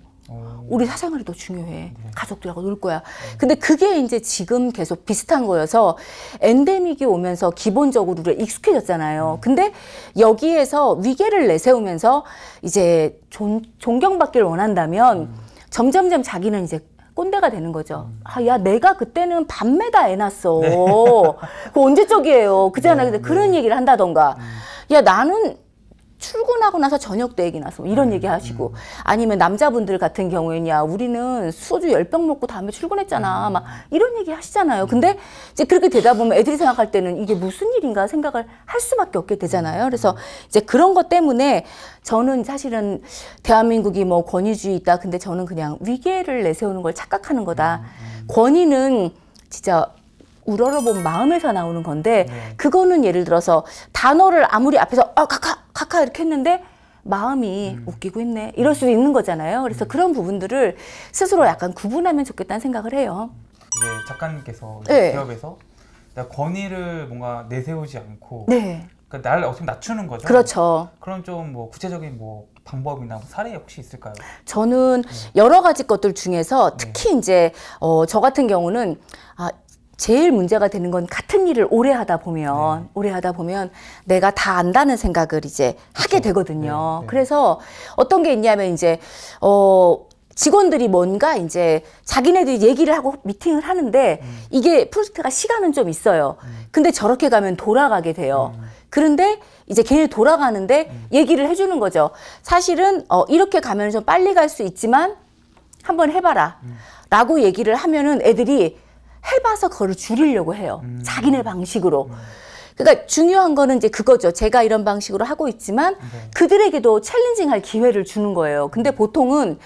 우리 사생활이 더 중요해. 네. 가족들하고 놀 거야. 근데 그게 이제 지금 계속 비슷한 거여서 엔데믹이 오면서 기본적으로 우리가 익숙해졌잖아요. 음. 근데 여기에서 위계를 내세우면서 이제 존, 존경받기를 원한다면 음. 점점점 자기는 이제 꼰대가 되는 거죠. 음. 아, 야, 내가 그때는 밤매다 애 낳았어. 네. 그 언제 적이에요. 그잖아. 네, 근데 네. 그런 얘기를 한다던가. 야, 나는 출근하고 나서 저녁 때 얘기 나서 뭐 이런 음, 얘기 하시고 음. 아니면 남자분들 같은 경우에냐 우리는 소주 열병 먹고 다음에 출근했잖아. 음. 막 이런 얘기 하시잖아요. 근데 음. 이제 그렇게 되다 보면 애들이 생각할 때는 이게 무슨 일인가 생각을 할 수밖에 없게 되잖아요. 음. 그래서 이제 그런 것 때문에 저는 사실은 대한민국이 뭐 권위주의 있다. 근데 저는 그냥 위계를 내세우는 걸 착각하는 거다. 음, 권위는 진짜 우러러본 마음에서 나오는 건데 네. 그거는 예를 들어서 단어를 아무리 앞에서 아 카카 카카 이렇게 했는데 마음이 음. 웃기고 있네 이럴 수 있는 거잖아요. 그래서 음. 그런 부분들을 스스로 약간 구분하면 좋겠다는 생각을 해요. 예, 작가님께서 네. 기업에서 권위를 뭔가 내세우지 않고 네. 그러니까 날 어떻게 낮추는 거죠. 그렇죠. 그럼 좀 뭐 구체적인 뭐 방법이나 뭐 사례 혹시 있을까요? 저는 네. 여러 가지 것들 중에서 네. 특히 네. 이제 어, 저 같은 경우는 아, 제일 문제가 되는 건 같은 일을 오래 하다 보면 네. 오래 하다 보면 내가 다 안다는 생각을 이제 하게 그렇죠. 되거든요. 네, 네. 그래서 어떤 게 있냐면 이제 어 직원들이 뭔가 이제 자기네들이 얘기를 하고 미팅을 하는데 음. 이게 프로젝트가 시간은 좀 있어요. 음. 근데 저렇게 가면 돌아가게 돼요. 음. 그런데 이제 걔네 돌아가는데 음. 얘기를 해주는 거죠. 사실은 어 이렇게 가면 좀 빨리 갈 수 있지만 한번 해봐라. 음. 라고 얘기를 하면은 애들이 해봐서 그거를 줄이려고 해요. 음. 자기네 방식으로. 음. 그러니까 중요한 거는 이제 그거죠. 제가 이런 방식으로 하고 있지만 네. 그들에게도 챌린징할 기회를 주는 거예요. 근데 음. 보통은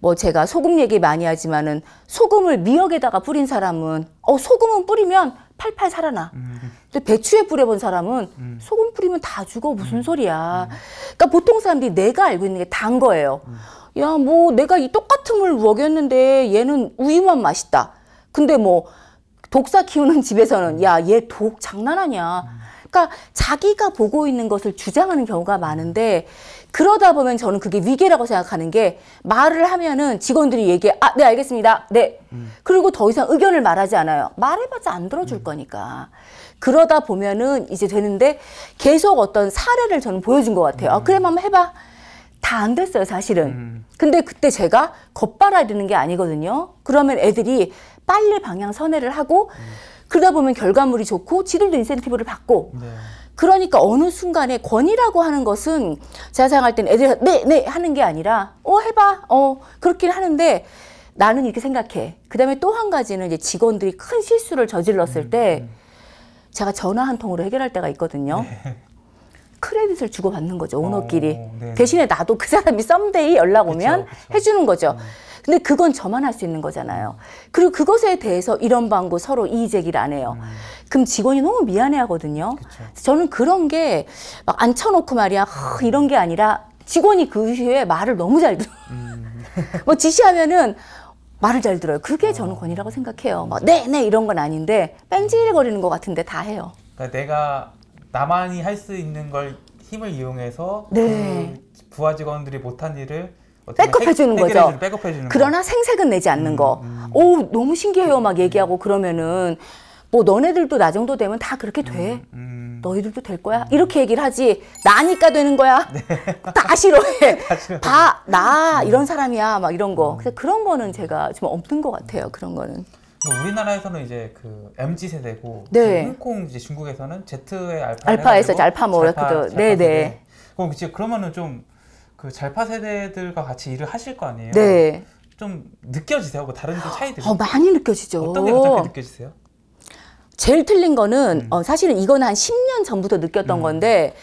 뭐 제가 소금 얘기 많이 하지만은 소금을 미역에다가 뿌린 사람은 어 소금은 뿌리면 팔팔 살아나. 음. 근데 배추에 뿌려본 사람은 음. 소금 뿌리면 다 죽어 무슨 음. 소리야. 음. 그러니까 보통 사람들이 내가 알고 있는 게 단 거예요. 음. 야뭐 내가 이 똑같은 물 먹였는데 얘는 우유만 맛있다. 근데 뭐 독사 키우는 집에서는 야 얘 독 장난 하냐 그러니까 자기가 보고 있는 것을 주장하는 경우가 많은데 그러다 보면 저는 그게 위계라고 생각하는 게 말을 하면은 직원들이 얘기해 아 네 알겠습니다 네 음. 그리고 더 이상 의견을 말하지 않아요 말해봤자 안 들어줄 음. 거니까 그러다 보면은 이제 되는데 계속 어떤 사례를 저는 보여준 것 같아요 음. 아, 그래 한번 해봐 다 안 됐어요 사실은 음. 근데 그때 제가 겉바라지는 게 아니거든요 그러면 애들이 빨리 방향 선회를 하고 음. 그러다 보면 결과물이 좋고 지들도 인센티브를 받고 네. 그러니까 어느 순간에 권위라고 하는 것은 제가 생각할 때는 애들이 네, 네 하는 게 아니라 어, 해봐. 어, 그렇긴 하는데 나는 이렇게 생각해. 그 다음에 또 한 가지는 이제 직원들이 큰 실수를 저질렀을 음, 때 음. 제가 전화 한 통으로 해결할 때가 있거든요. 네. 크레딧을 주고받는 거죠, 어, 오너끼리. 오, 네, 네. 대신에 나도 그 사람이 썸데이 연락 오면 그쵸, 그쵸. 해주는 거죠. 음. 근데 그건 저만 할 수 있는 거잖아요. 그리고 그것에 대해서 이런 방구 서로 이의 제기를 안 해요. 음. 그럼 직원이 너무 미안해 하거든요. 저는 그런 게 막 앉혀놓고 말이야, 허, 이런 게 아니라 직원이 그이 후에 말을 너무 잘 들어. 음. 뭐 지시하면은 말을 잘 들어요. 그게 저는 어. 권위라고 생각해요. 막 뭐 네, 네 이런 건 아닌데 뺀질거리는 것 같은데 다 해요. 그러니까 내가 나만이 할 수 있는 걸 힘을 이용해서 네. 그 부하 직원들이 못한 일을 백업해 주는 거죠. 백업해 주는 그러나 거. 생색은 내지 않는 음, 거. 음. 오 너무 신기해요 막 얘기하고 그러면은 뭐 너네들도 나 정도 되면 다 그렇게 돼. 음, 음. 너희들도 될 거야. 음. 이렇게 얘기를 하지. 나니까 되는 거야. 네. 다 싫어해. 다나 음. 이런 사람이야 막 이런 거. 그래서 그런 거는 제가 지금 없는 것 같아요. 그런 거는. 뭐 우리나라에서는 이제 그 MZ 세대고 네. 홍콩 이제 중국에서는 Z의 알파 알파에서 알파 뭐 이렇게도 네네. 네. 그럼 이제 그러면은 좀그 잘파 세대들과 같이 일을 하실 거 아니에요? 네. 좀 느껴지세요? 뭐 다른 차이들 어, 많이 느껴지죠. 어떤 게 가장 느껴지세요? 제일 틀린 거는 음. 어, 사실은 이건 한 10년 전부터 느꼈던 음. 건데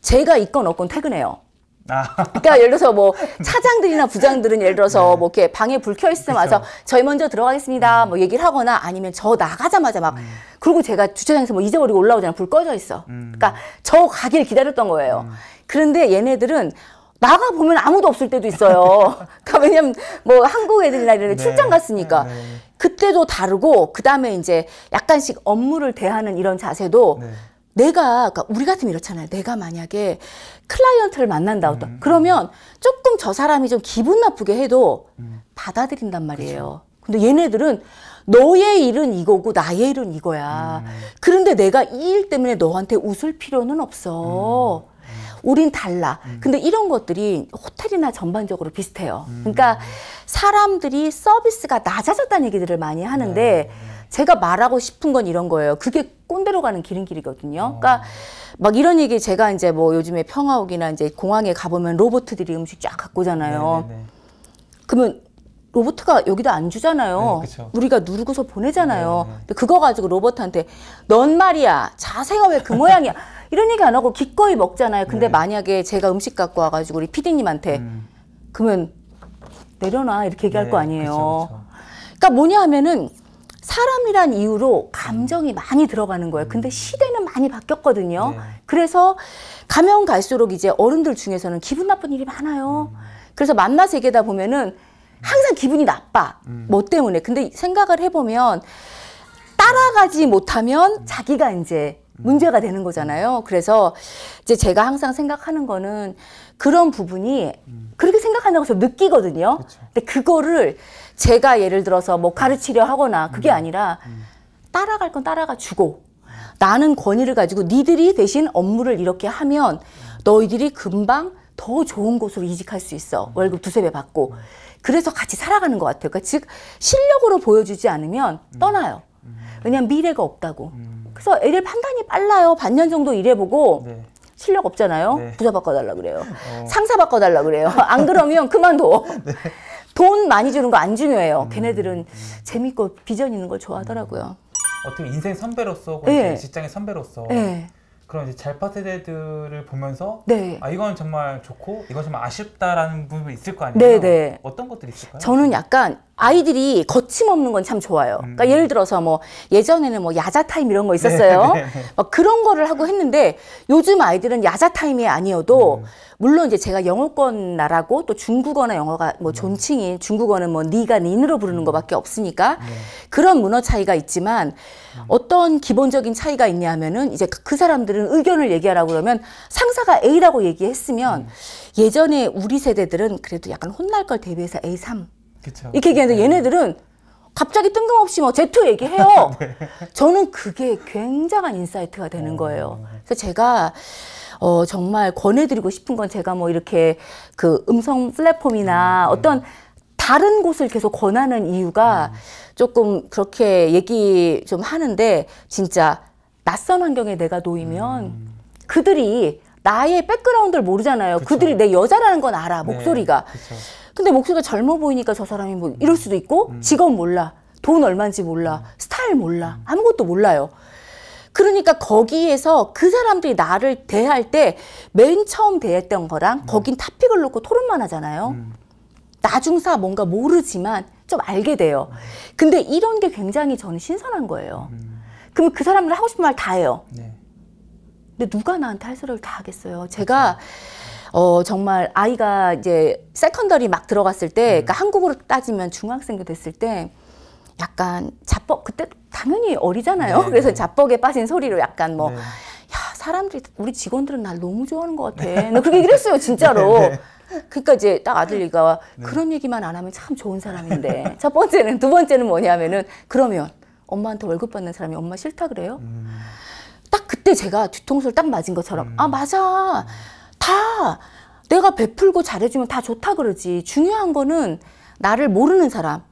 제가 있건 없건 퇴근해요. 아. 그러니까 예를 들어서 뭐 네. 차장들이나 부장들은 예를 들어서 네. 뭐 이렇게 방에 불 켜 있으면 와서 저희 먼저 들어가겠습니다. 음. 뭐 얘기를 하거나 아니면 저 나가자마자 막 음. 그리고 제가 주차장에서 뭐 잊어버리고 올라오잖아요. 불 꺼져 있어. 음. 그러니까 저 가길 기다렸던 거예요. 음. 그런데 얘네들은 나가 보면 아무도 없을 때도 있어요. 그러니까 왜냐면 뭐 한국 애들이나 이런 네. 출장 갔으니까 네. 그때도 다르고 그 다음에 이제 약간씩 업무를 대하는 이런 자세도 네. 내가 그러니까 우리 같으면 이렇잖아요. 내가 만약에 클라이언트를 만난다 어떤 음. 그러면 조금 저 사람이 좀 기분 나쁘게 해도 음. 받아들인단 말이에요. 그쵸. 근데 얘네들은 너의 일은 이거고 나의 일은 이거야. 음. 그런데 내가 이 일 때문에 너한테 웃을 필요는 없어. 음. 우린 달라. 음. 근데 이런 것들이 호텔이나 전반적으로 비슷해요. 음. 그러니까 사람들이 서비스가 낮아졌다는 얘기들을 많이 하는데 네. 제가 말하고 싶은 건 이런 거예요. 그게 꼰대로 가는 기름길이거든요. 어. 그러니까 막 이런 얘기 제가 이제 뭐 요즘에 평화옥이나 이제 공항에 가보면 로봇들이 음식 쫙 갖고 오잖아요. 네, 네, 네. 그러면 로버트가 여기도안 주잖아요. 네, 우리가 누르고서 보내잖아요. 네, 네. 근데 그거 가지고 로버트한테 넌 말이야 자세가 왜 그 모양이야. 이런 얘기 안 하고 기꺼이 먹잖아요. 근데 네. 만약에 제가 음식 갖고 와가지고 우리 피디님한테 음. 그러면 내려놔 이렇게 얘기할 네, 거 아니에요. 그쵸, 그쵸. 그러니까 뭐냐 하면은 사람이란 이유로 음. 감정이 많이 들어가는 거예요. 근데 음. 시대는 많이 바뀌었거든요. 네. 그래서 가면 갈수록 이제 어른들 중에서는 기분 나쁜 일이 많아요. 음. 그래서 만나 세계다 보면은 음. 항상 기분이 나빠. 음. 뭐 때문에. 근데 생각을 해보면 따라가지 못하면 자기가 이제 문제가 되는 거잖아요. 그래서 이제 제가 항상 생각하는 거는 그런 부분이 음. 그렇게 생각한다고 저 느끼거든요. 근데 그거를 제가 예를 들어서 뭐 가르치려 하거나 그게 음. 아니라 음. 따라갈 건 따라가 주고 나는 권위를 가지고 니들이 대신 업무를 이렇게 하면 너희들이 금방 더 좋은 곳으로 이직할 수 있어. 월급 두세 배 받고. 그래서 같이 살아가는 것 같아요. 그러니까 즉 실력으로 보여주지 않으면 떠나요. 왜냐면 하 미래가 없다고. 그래서 애들 판단이 빨라요. 반년 정도 일해보고 네. 실력 없잖아요. 네. 부자 바꿔달라 그래요. 어. 상사 바꿔달라 그래요. 안 그러면 그만둬. 네. 돈 많이 주는 거 안 중요해요. 음. 걔네들은 음. 재밌고 비전 있는 걸 좋아하더라고요. 음. 어떻게 인생 선배로서, 네. 직장의 선배로서 네. 그런 이제 잘파 세대들을 보면서 네. 아 이건 정말 좋고 이건 좀 아쉽다라는 부분이 있을 거 아니에요? 네네. 네. 어떤 것들이 있을까요? 저는 약간 아이들이 거침없는 건 참 좋아요. 그러니까 예를 들어서 뭐 예전에는 뭐 야자 타임 이런 거 있었어요. 네, 막 그런 거를 하고 했는데 요즘 아이들은 야자 타임이 아니어도 네. 물론 이제 제가 영어권 나라고 또 중국어나 영어가 뭐 네. 존칭인 중국어는 뭐 니가 니으로 부르는 것밖에 음. 없으니까 네. 그런 문어 차이가 있지만 음. 어떤 기본적인 차이가 있냐면은 이제 그 사람들은 의견을 얘기하라고 그러면 상사가 A라고 얘기했으면 음. 예전에 우리 세대들은 그래도 약간 혼날 걸 대비해서 A3 그쵸. 이렇게 얘기하는데 네. 얘네들은 갑자기 뜬금없이 뭐 제트 얘기해요. 네. 저는 그게 굉장한 인사이트가 되는 어. 거예요. 그래서 제가 어 정말 권해드리고 싶은 건 제가 뭐 이렇게 그 음성 플랫폼이나 음. 네. 어떤 다른 곳을 계속 권하는 이유가 음. 조금 그렇게 얘기 좀 하는데 진짜 낯선 환경에 내가 놓이면 음. 그들이 나의 백그라운드를 모르잖아요. 그쵸. 그들이 내 여자라는 건 알아, 네. 목소리가. 네, 근데 목소리가 젊어 보이니까 저 사람이 뭐 이럴 수도 있고 음. 직업 몰라 돈 얼마인지 몰라 음. 스타일 몰라 음. 아무것도 몰라요 그러니까 거기에서 그 사람들이 나를 대할 때 맨 처음 대했던 거랑 거긴 타픽을 놓고 토론만 하잖아요 나중사 뭔가 모르지만 좀 알게 돼요 근데 이런 게 굉장히 저는 신선한 거예요 그럼 그 사람들 하고 싶은 말 다 해요 네. 근데 누가 나한테 할 소리를 다 하겠어요 제가 그렇죠. 어, 정말 아이가 이제 세컨더리 막 들어갔을 때, 음. 그러니까 한국으로 따지면 중학생도 됐을 때, 약간 자뻑 그때 당연히 어리잖아요. 네 그래서 네. 자뻑에 빠진 소리로 약간 뭐. 네. 야, 사람들이 우리 직원들은 날 너무 좋아하는 것 같아. 나 그렇게 이랬어요 진짜로. 네네. 네. 그러니까 이제 딱아들얘기가 네. 그런 얘기만 안 하면 참 좋은 사람인데 네. 첫 번째는 두 번째는 뭐냐면은 그러면 엄마한테 월급 받는 사람이 엄마 싫다 그래요? 음. 딱 그때 제가 뒤통수를 딱 맞은 것처럼 음. 아 맞아. 음. 다 내가 베풀고 잘해주면 다 좋다 그러지. 중요한 거는 나를 모르는 사람.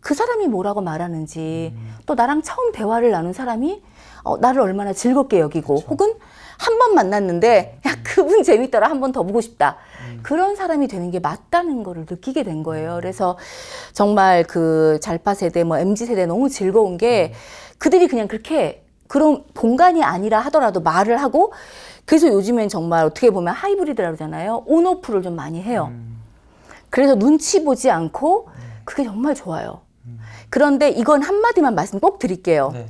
그 사람이 뭐라고 말하는지 음. 또 나랑 처음 대화를 나눈 사람이 어, 나를 얼마나 즐겁게 여기고 그쵸. 그렇죠. 혹은 한 번 만났는데 음. 야 그분 재밌더라 한 번 더 보고 싶다 음. 그런 사람이 되는 게 맞다는 거를 느끼게 된 거예요 음. 그래서 정말 그 잘파 세대 뭐 mz 세대 너무 즐거운 게 음. 그들이 그냥 그렇게 그런 공간이 아니라 하더라도 말을 하고 그래서 요즘엔 정말 어떻게 보면 하이브리드라고 그러잖아요. 온오프를 좀 많이 해요. 음. 그래서 눈치 보지 않고 그게 정말 좋아요. 음. 그런데 이건 한마디만 말씀 꼭 드릴게요. 네.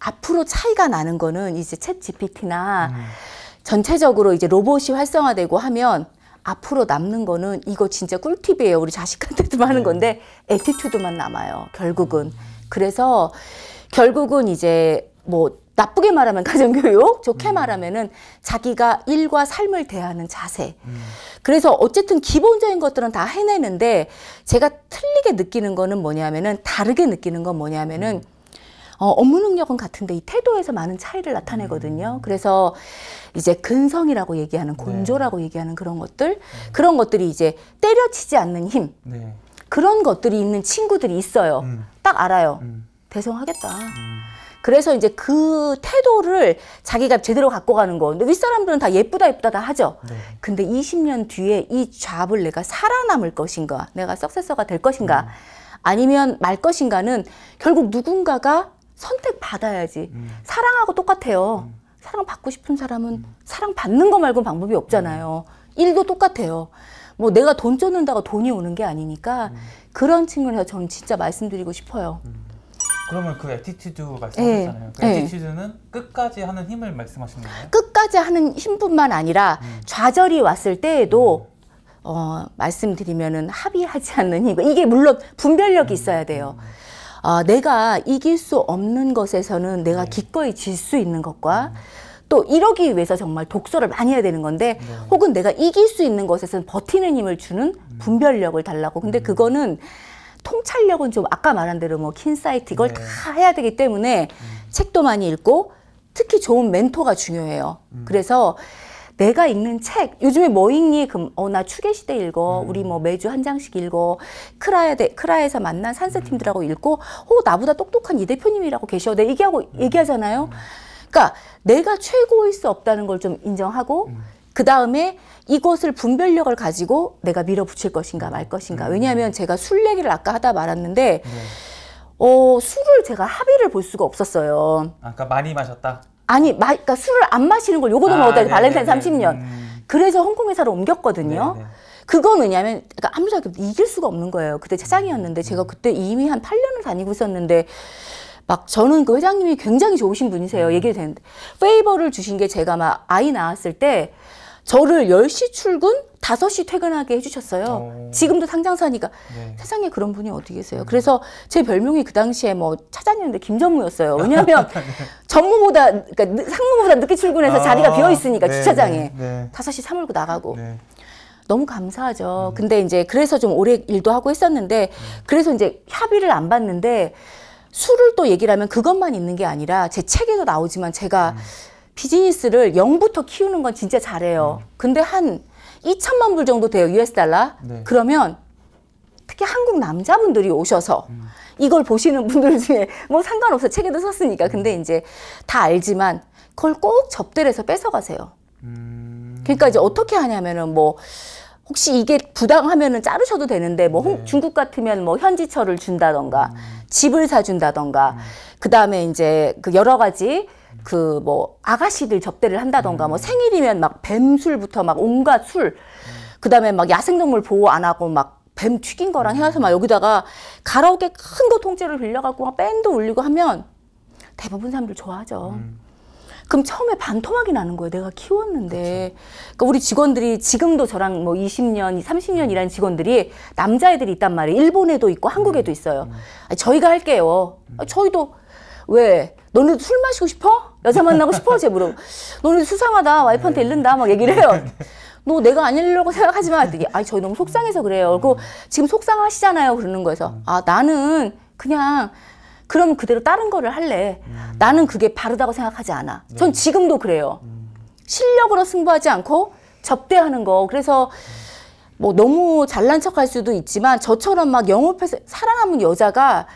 앞으로 차이가 나는 거는 이제 챗 GPT나 음. 전체적으로 이제 로봇이 활성화되고 하면 앞으로 남는 거는 이거 진짜 꿀팁이에요. 우리 자식한테도 네. 하는 건데 에티튜드만 남아요. 결국은. 음. 그래서 결국은 이제 뭐 나쁘게 말하면 가정교육, 좋게 음. 말하면은 자기가 일과 삶을 대하는 자세. 음. 그래서 어쨌든 기본적인 것들은 다 해내는데 제가 틀리게 느끼는 거는 뭐냐면은 다르게 느끼는 건 뭐냐면은 음. 어, 업무 능력은 같은데 이 태도에서 많은 차이를 나타내거든요. 음. 그래서 이제 근성이라고 얘기하는 곤조라고 네. 얘기하는 그런 것들, 음. 그런 것들이 이제 때려치지 않는 힘. 네. 그런 것들이 있는 친구들이 있어요. 음. 딱 알아요. 대성하겠다. 그래서 이제 그 태도를 자기가 제대로 갖고 가는 거. 근데 윗사람들은 다 예쁘다 예쁘다 다 하죠. 네. 근데 20년 뒤에 이 잡을 내가 살아남을 것인가, 내가 석세서가 될 것인가, 음. 아니면 말 것인가는 결국 누군가가 선택받아야지. 음. 사랑하고 똑같아요. 음. 사랑받고 싶은 사람은 사랑받는 거 말고는 방법이 없잖아요. 음. 일도 똑같아요. 뭐 내가 돈 쫓는다고 돈이 오는 게 아니니까 음. 그런 측면에서 저는 진짜 말씀드리고 싶어요. 음. 그러면 그 에티튜드 말씀하셨잖아요. 네. 에티튜드는 네. 끝까지 하는 힘을 말씀하시는 거예요? 끝까지 하는 힘뿐만 아니라 음. 좌절이 왔을 때에도 음. 어, 말씀드리면은 합의하지 않는 힘. 이게 물론 분별력이 음. 있어야 돼요. 음. 어, 내가 이길 수 없는 것에서는 내가 네. 기꺼이 질 수 있는 것과 음. 또 이러기 위해서 정말 독서를 많이 해야 되는 건데 네. 혹은 내가 이길 수 있는 것에서는 버티는 힘을 주는 음. 분별력을 달라고. 근데 그거는 통찰력은 좀 아까 말한 대로 뭐 킨사이트 이걸 네. 다 해야 되기 때문에 음. 책도 많이 읽고 특히 좋은 멘토가 중요해요. 음. 그래서 내가 읽는 책 요즘에 뭐 읽니? 그럼 어나 추계 시대 읽어. 음. 우리 뭐 매주 한 장씩 읽어. 크라야 대, 크라에서 만난 산세 팀들하고 음. 읽고 어 나보다 똑똑한 이 대표님이라고 계셔. 내 얘기하고 음. 얘기하잖아요. 그러니까 내가 최고일 수 없다는 걸 좀 인정하고 음. 그 다음에 이것을 분별력을 가지고 내가 밀어붙일 것인가 말 것인가. 음. 왜냐하면 제가 술 얘기를 아까 하다 말았는데 네. 어, 술을 제가 합의를 볼 수가 없었어요. 아까 그러니까 많이 마셨다. 아니, 마, 그러니까 술을 안 마시는 걸 요거도 아, 먹었다. 네 발렌타인 네 30년. 음. 그래서 홍콩 회사로 옮겼거든요. 네네. 네. 그건 왜냐면 그러니까 아무도 생각 이길 수가 없는 거예요. 그때 차장이었는데 음, 제가 음. 그때 이미 한 8년을 다니고 있었는데 막 저는 그 회장님이 굉장히 좋으신 분이세요. 음. 얘기를했는데 페이버를 주신 게 제가 막 아이 낳았을 때 저를 10시 출근, 5시 퇴근하게 해주셨어요. 오. 어. 지금도 상장사니까. 네. 세상에 그런 분이 어디 계세요. 음. 그래서 제 별명이 그 당시에 뭐찾았는데 김전무였어요. 왜냐하면 네. 전무보다, 그러니까 상무보다 늦게 출근해서 아. 자리가 비어있으니까 네, 주차장에. 네, 5시 차 몰고 나가고. 네. 너무 감사하죠. 음. 근데 이제 그래서 좀 오래 일도 하고 했었는데 음. 그래서 이제 협의를 안 받는데 술을 또 얘기를 하면 그것만 있는 게 아니라 제 책에도 나오지만 제가 음. 비즈니스를 0부터 키우는 건 진짜 잘해요. 음. 근데 한 2천만 불 정도 돼요. US 달러. 네. 그러면 특히 한국 남자분들이 오셔서 음. 이걸 보시는 분들 중에 뭐 상관없어. 책에도 썼으니까. 근데 음. 이제 다 알지만 그걸 꼭 접대를 해서 뺏어가세요. 음. 그러니까 이제 어떻게 하냐면은 뭐 혹시 이게 부당하면은 자르셔도 되는데 뭐 네. 중국 같으면 뭐 현지철을 준다던가 음. 집을 사준다던가 음. 그다음에 이제 그 여러 가지 그뭐 아가씨들 접대를 한다던가 뭐 생일이면 막 뱀술부터 막 온갖 술 그다음에 막 야생동물 보호 안 하고 막 뱀 튀긴 거랑 해서 막 여기다가 가라오케큰거 통째로 빌려갖고 막 밴드 올리고 하면 대부분 사람들 좋아하죠. 음. 그럼 처음에 반토막이 나는 거예요. 내가 키웠는데. 그렇죠. 그러니까 우리 직원들이 지금도 저랑 뭐 20년, 30년 이하는 직원들이 남자애들이 있단 말이에요. 일본에도 있고 한국에도 음. 있어요. 음. 저희가 할게요. 음. 아, 저희도 왜? 너네 술 마시고 싶어? 여자 만나고 싶어? 제물어 너네 수상하다. 와이프한테 네. 잃는다. 막 얘기를 해요. 네. 너 내가 아니려고생각하지 마. 되게 아 저희 너무 속상해서 그래요. 그리고 지금 속상하시잖아요. 그러는 거에서 음. 아 나는 그냥 그럼 그대로 다른 거를 할래. 음. 나는 그게 바르다고 생각하지 않아. 네. 전 지금도 그래요. 음. 실력으로 승부하지 않고 접대하는 거. 그래서 뭐 너무 잘난 척할 수도 있지만 저처럼 막 영업해서 살아남은 여자가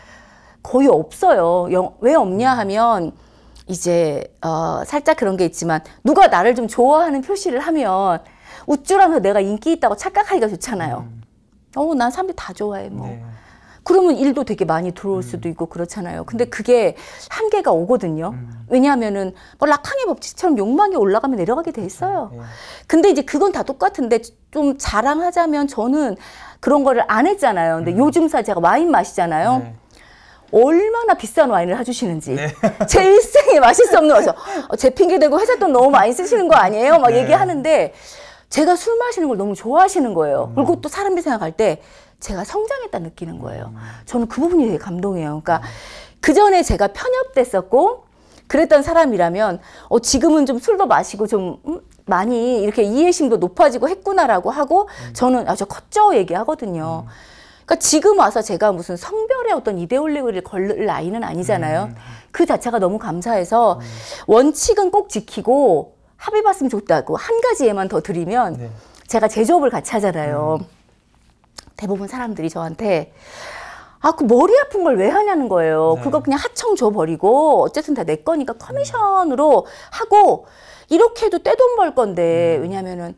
거의 없어요. 영, 왜 없냐 하면 이제 어, 살짝 그런 게 있지만 누가 나를 좀 좋아하는 표시를 하면 우쭐하면서 내가 인기 있다고 착각하기가 좋잖아요. 음. 어, 난 사람들 이다 좋아해 뭐. 네. 그러면 일도 되게 많이 들어올 음. 수도 있고 그렇잖아요. 근데 그게 한계가 오거든요. 음. 왜냐하면은 뭐 락항의 법칙처럼 욕망이 올라가면 내려가게 돼 있어요. 예. 근데 이제 그건 다 똑같은데 좀 자랑하자면 저는 그런 거를 안 했잖아요. 근데 음. 요즘 사 제가 와인 마시잖아요. 네. 얼마나 비싼 와인을 해주시는지 네. 제 일생에 마실 수 없는 거죠. 어, 제 핑계 대고 회사돈 너무 많이 쓰시는 거 아니에요? 막 네. 얘기하는데 제가 술 마시는 걸 너무 좋아하시는 거예요. 음. 그리고 또 사람들이 생각할 때 제가 성장했다 느끼는 거예요. 음. 저는 그 부분이 되게 감동이에요 그러니까 음. 그 전에 제가 편협됐었고 그랬던 사람이라면 어 지금은 좀 술도 마시고 좀 음, 많이 이렇게 이해심도 높아지고 했구나라고 하고 음. 저는 아주 컸죠 얘기하거든요. 음. 그러니까 지금 와서 제가 무슨 성별의 어떤 이데올로기를 걸을 나이는 아니잖아요. 음. 그 자체가 너무 감사해서 음. 원칙은 꼭 지키고 합의 봤으면 좋다고 한 가지에만 더 드리면 네. 제가 제조업을 같이 하잖아요. 음. 대부분 사람들이 저한테 아, 그 머리 아픈 걸 왜 하냐는 거예요. 네. 그거 그냥 하청 줘버리고, 어쨌든 다 내 거니까 음. 커미션으로 하고, 이렇게 해도 떼돈 벌 건데, 음. 왜냐면은,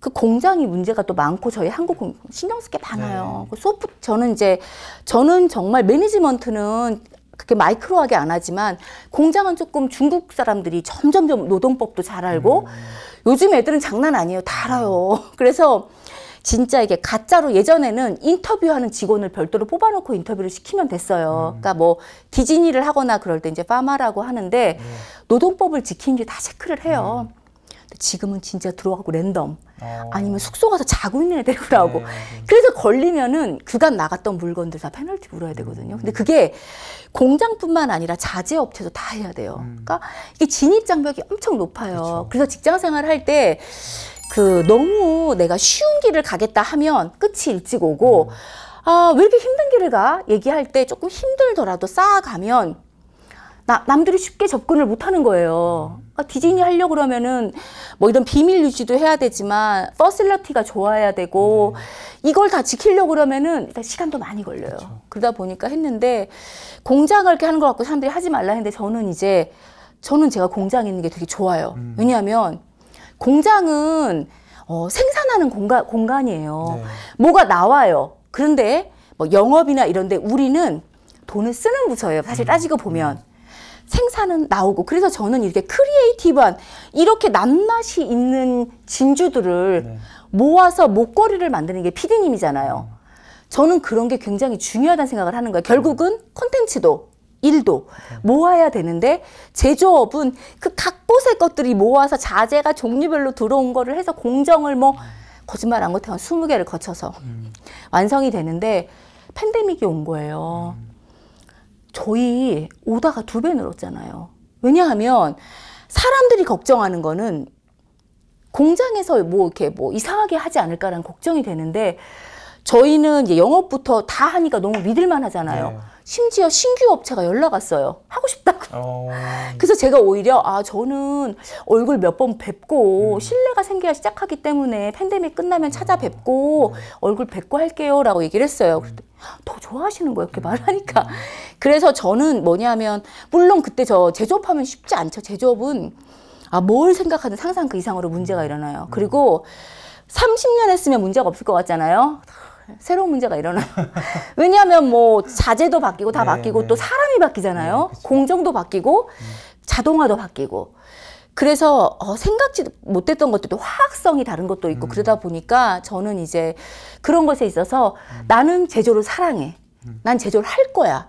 그 공장이 문제가 또 많고 저희 한국 공, 신경 쓸게 많아요. 네. 그 소프 저는 이제 저는 정말 매니지먼트는 그렇게 마이크로하게 안 하지만 공장은 조금 중국 사람들이 점점점 노동법도 잘 알고 음. 요즘 애들은 장난 아니에요. 다 알아요. 음. 그래서 진짜 이게 가짜로 예전에는 인터뷰하는 직원을 별도로 뽑아놓고 인터뷰를 시키면 됐어요. 음. 그러니까 뭐디즈니를 하거나 그럴 때 이제 파마라고 하는데 음. 노동법을 지키는지 다 체크를 해요. 음. 지금은 진짜 들어가고 랜덤 어. 아니면 숙소 가서 자고 있는 애 데리고라고 네, 네. 그래서 걸리면은 그간 나갔던 물건들 다 페널티 물어야 되거든요. 근데 음. 그게 공장뿐만 아니라 자재업체도 다 해야 돼요. 음. 그러니까 이게 진입 장벽이 엄청 높아요. 그렇 그래서 직장 생활 할때 그 너무 내가 쉬운 길을 가겠다 하면 끝이 일찍 오고 음. 아왜 이렇게 힘든 길을 가 얘기할 때 조금 힘들더라도 쌓아가면 나, 남들이 쉽게 접근을 못하는 거예요. 아, 디즈니 하려 고 그러면은 뭐 이런 비밀 유지도 해야 되지만 퍼실러티가 좋아야 되고 네. 이걸 다 지키려 고 그러면은 일단 시간도 많이 걸려요. 그렇죠. 그러다 보니까 했는데 공장을 이렇게 하는 것 같고 사람들이 하지 말라 했는데 저는 이제 저는 제가 공장에 있는 게 되게 좋아요. 음. 왜냐하면 공장은 어, 생산하는 공간, 공간이에요. 네. 뭐가 나와요. 그런데 뭐 영업이나 이런데 우리는 돈을 쓰는 부서예요. 사실 음. 따지고 보면. 음. 생산은 나오고 그래서 저는 이렇게 크리에이티브한 이렇게 낱낱이 있는 진주들을 네. 모아서 목걸이를 만드는 게 피디님이잖아요. 저는 그런 게 굉장히 중요하다는 생각을 하는 거예요. 결국은 콘텐츠도 일도 모아야 되는데 제조업은 그 각 곳의 것들이 모아서 자재가 종류별로 들어온 거를 해서 공정을 뭐 거짓말 안 못해 한 스무 개를 거쳐서 음. 완성이 되는데 팬데믹이 온 거예요. 음. 저희 오다가 두 배 늘었잖아요. 왜냐하면 사람들이 걱정하는 거는 공장에서 뭐 이렇게 뭐 이상하게 하지 않을까라는 걱정이 되는데 저희는 이제 영업부터 다 하니까 너무 믿을만 하잖아요. 네. 심지어 신규 업체가 연락 왔어요. 하고 싶다고. 어... 그래서 제가 오히려 아 저는 얼굴 몇 번 뵙고 음. 신뢰가 생겨야 시작하기 때문에 팬데믹 끝나면 음. 찾아뵙고 음. 얼굴 뵙고 할게요라고 얘기를 했어요. 음. 더 좋아하시는 거예요. 이렇게 음. 말하니까. 음. 그래서 저는 뭐냐면 물론 그때 저 제조업하면 쉽지 않죠. 제조업은 아 뭘 생각하든 상상 그 이상으로 문제가 일어나요. 그리고 30년 했으면 문제가 없을 것 같잖아요. 새로운 문제가 일어나요. 왜냐하면 뭐 자재도 바뀌고 다 네, 바뀌고 네. 또 사람이 바뀌잖아요. 네, 그렇죠. 공정도 바뀌고 음. 자동화도 바뀌고. 그래서 어, 생각지 못했던 것들도 화학성이 다른 것도 있고 음. 그러다 보니까 저는 이제 그런 것에 있어서 음. 나는 제조를 사랑해. 음. 난 제조를 할 거야.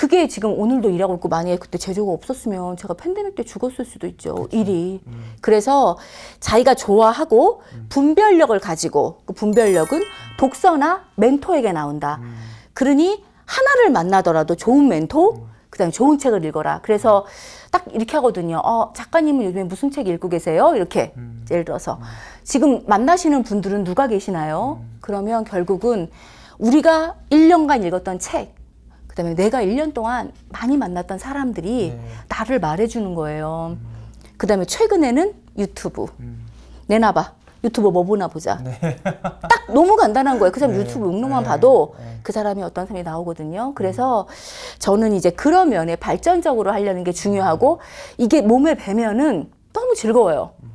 그게 지금 오늘도 일하고 있고 만약에 그때 제조가 없었으면 제가 팬데믹 때 죽었을 수도 있죠. 그렇죠. 일이. 음. 그래서 자기가 좋아하고 음. 분별력을 가지고 그 분별력은 독서나 멘토에게 나온다. 음. 그러니 하나를 만나더라도 좋은 멘토, 음. 그다음에 좋은 책을 읽어라. 그래서 음. 딱 이렇게 하거든요. 어, 작가님은 요즘에 무슨 책 읽고 계세요? 이렇게 음. 예를 들어서 지금 만나시는 분들은 누가 계시나요? 그러면 결국은 우리가 1년간 읽었던 책 그다음에 내가 1년 동안 많이 만났던 사람들이 네. 나를 말해주는 거예요. 음. 그다음에 최근에는 유튜브 음. 내놔봐. 유튜브 뭐 보나 보자. 네. 딱 너무 간단한 거예요. 그 사람 네. 유튜브 응용만 네. 봐도 네. 그 사람이 어떤 사람이 나오거든요. 음. 그래서 저는 이제 그런 면에 발전적으로 하려는 게 중요하고 이게 몸에 배면은 너무 즐거워요. 음.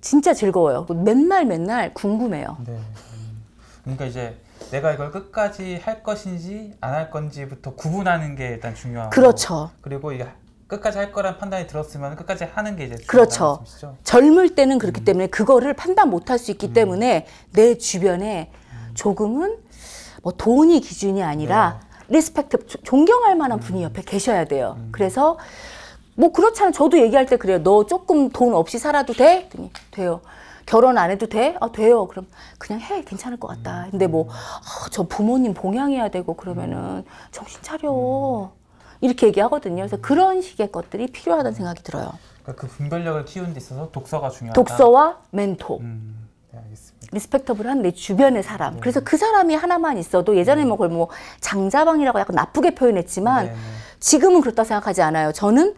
진짜 즐거워요. 맨날 맨날 궁금해요. 네. 음. 그러니까 이제 내가 이걸 끝까지 할 것인지 안 할 건지부터 구분하는 게 일단 중요하고 그렇죠. 그리고 이게 끝까지 할 거란 판단이 들었으면 끝까지 하는 게 이제 그렇죠. 젊을 때는 그렇기 음. 때문에 그거를 판단 못 할 수 있기 음. 때문에 내 주변에 음. 조금은 뭐 돈이 기준이 아니라 네. 리스펙트 존경할 만한 분이 음. 옆에 계셔야 돼요. 음. 그래서 뭐 그렇잖아요. 저도 얘기할 때 그래요. 너 조금 돈 없이 살아도 돼? 돼요. 결혼 안 해도 돼? 아 돼요. 그럼 그냥 해 괜찮을 것 같다. 음. 근데 뭐저 아, 부모님 봉양해야 되고 그러면은 음. 정신 차려 음. 이렇게 얘기하거든요. 그래서 그런 식의 것들이 필요하다는 생각이 들어요. 그러니까 그 분별력을 키우는 데 있어서 독서가 중요하다. 독서와 멘토. 음, 네, 리스펙터블한 내 주변의 사람. 네. 그래서 그 사람이 하나만 있어도 예전에 네. 뭐 그걸 뭐 장자방이라고 약간 나쁘게 표현했지만 네, 네. 지금은 그렇다 생각하지 않아요. 저는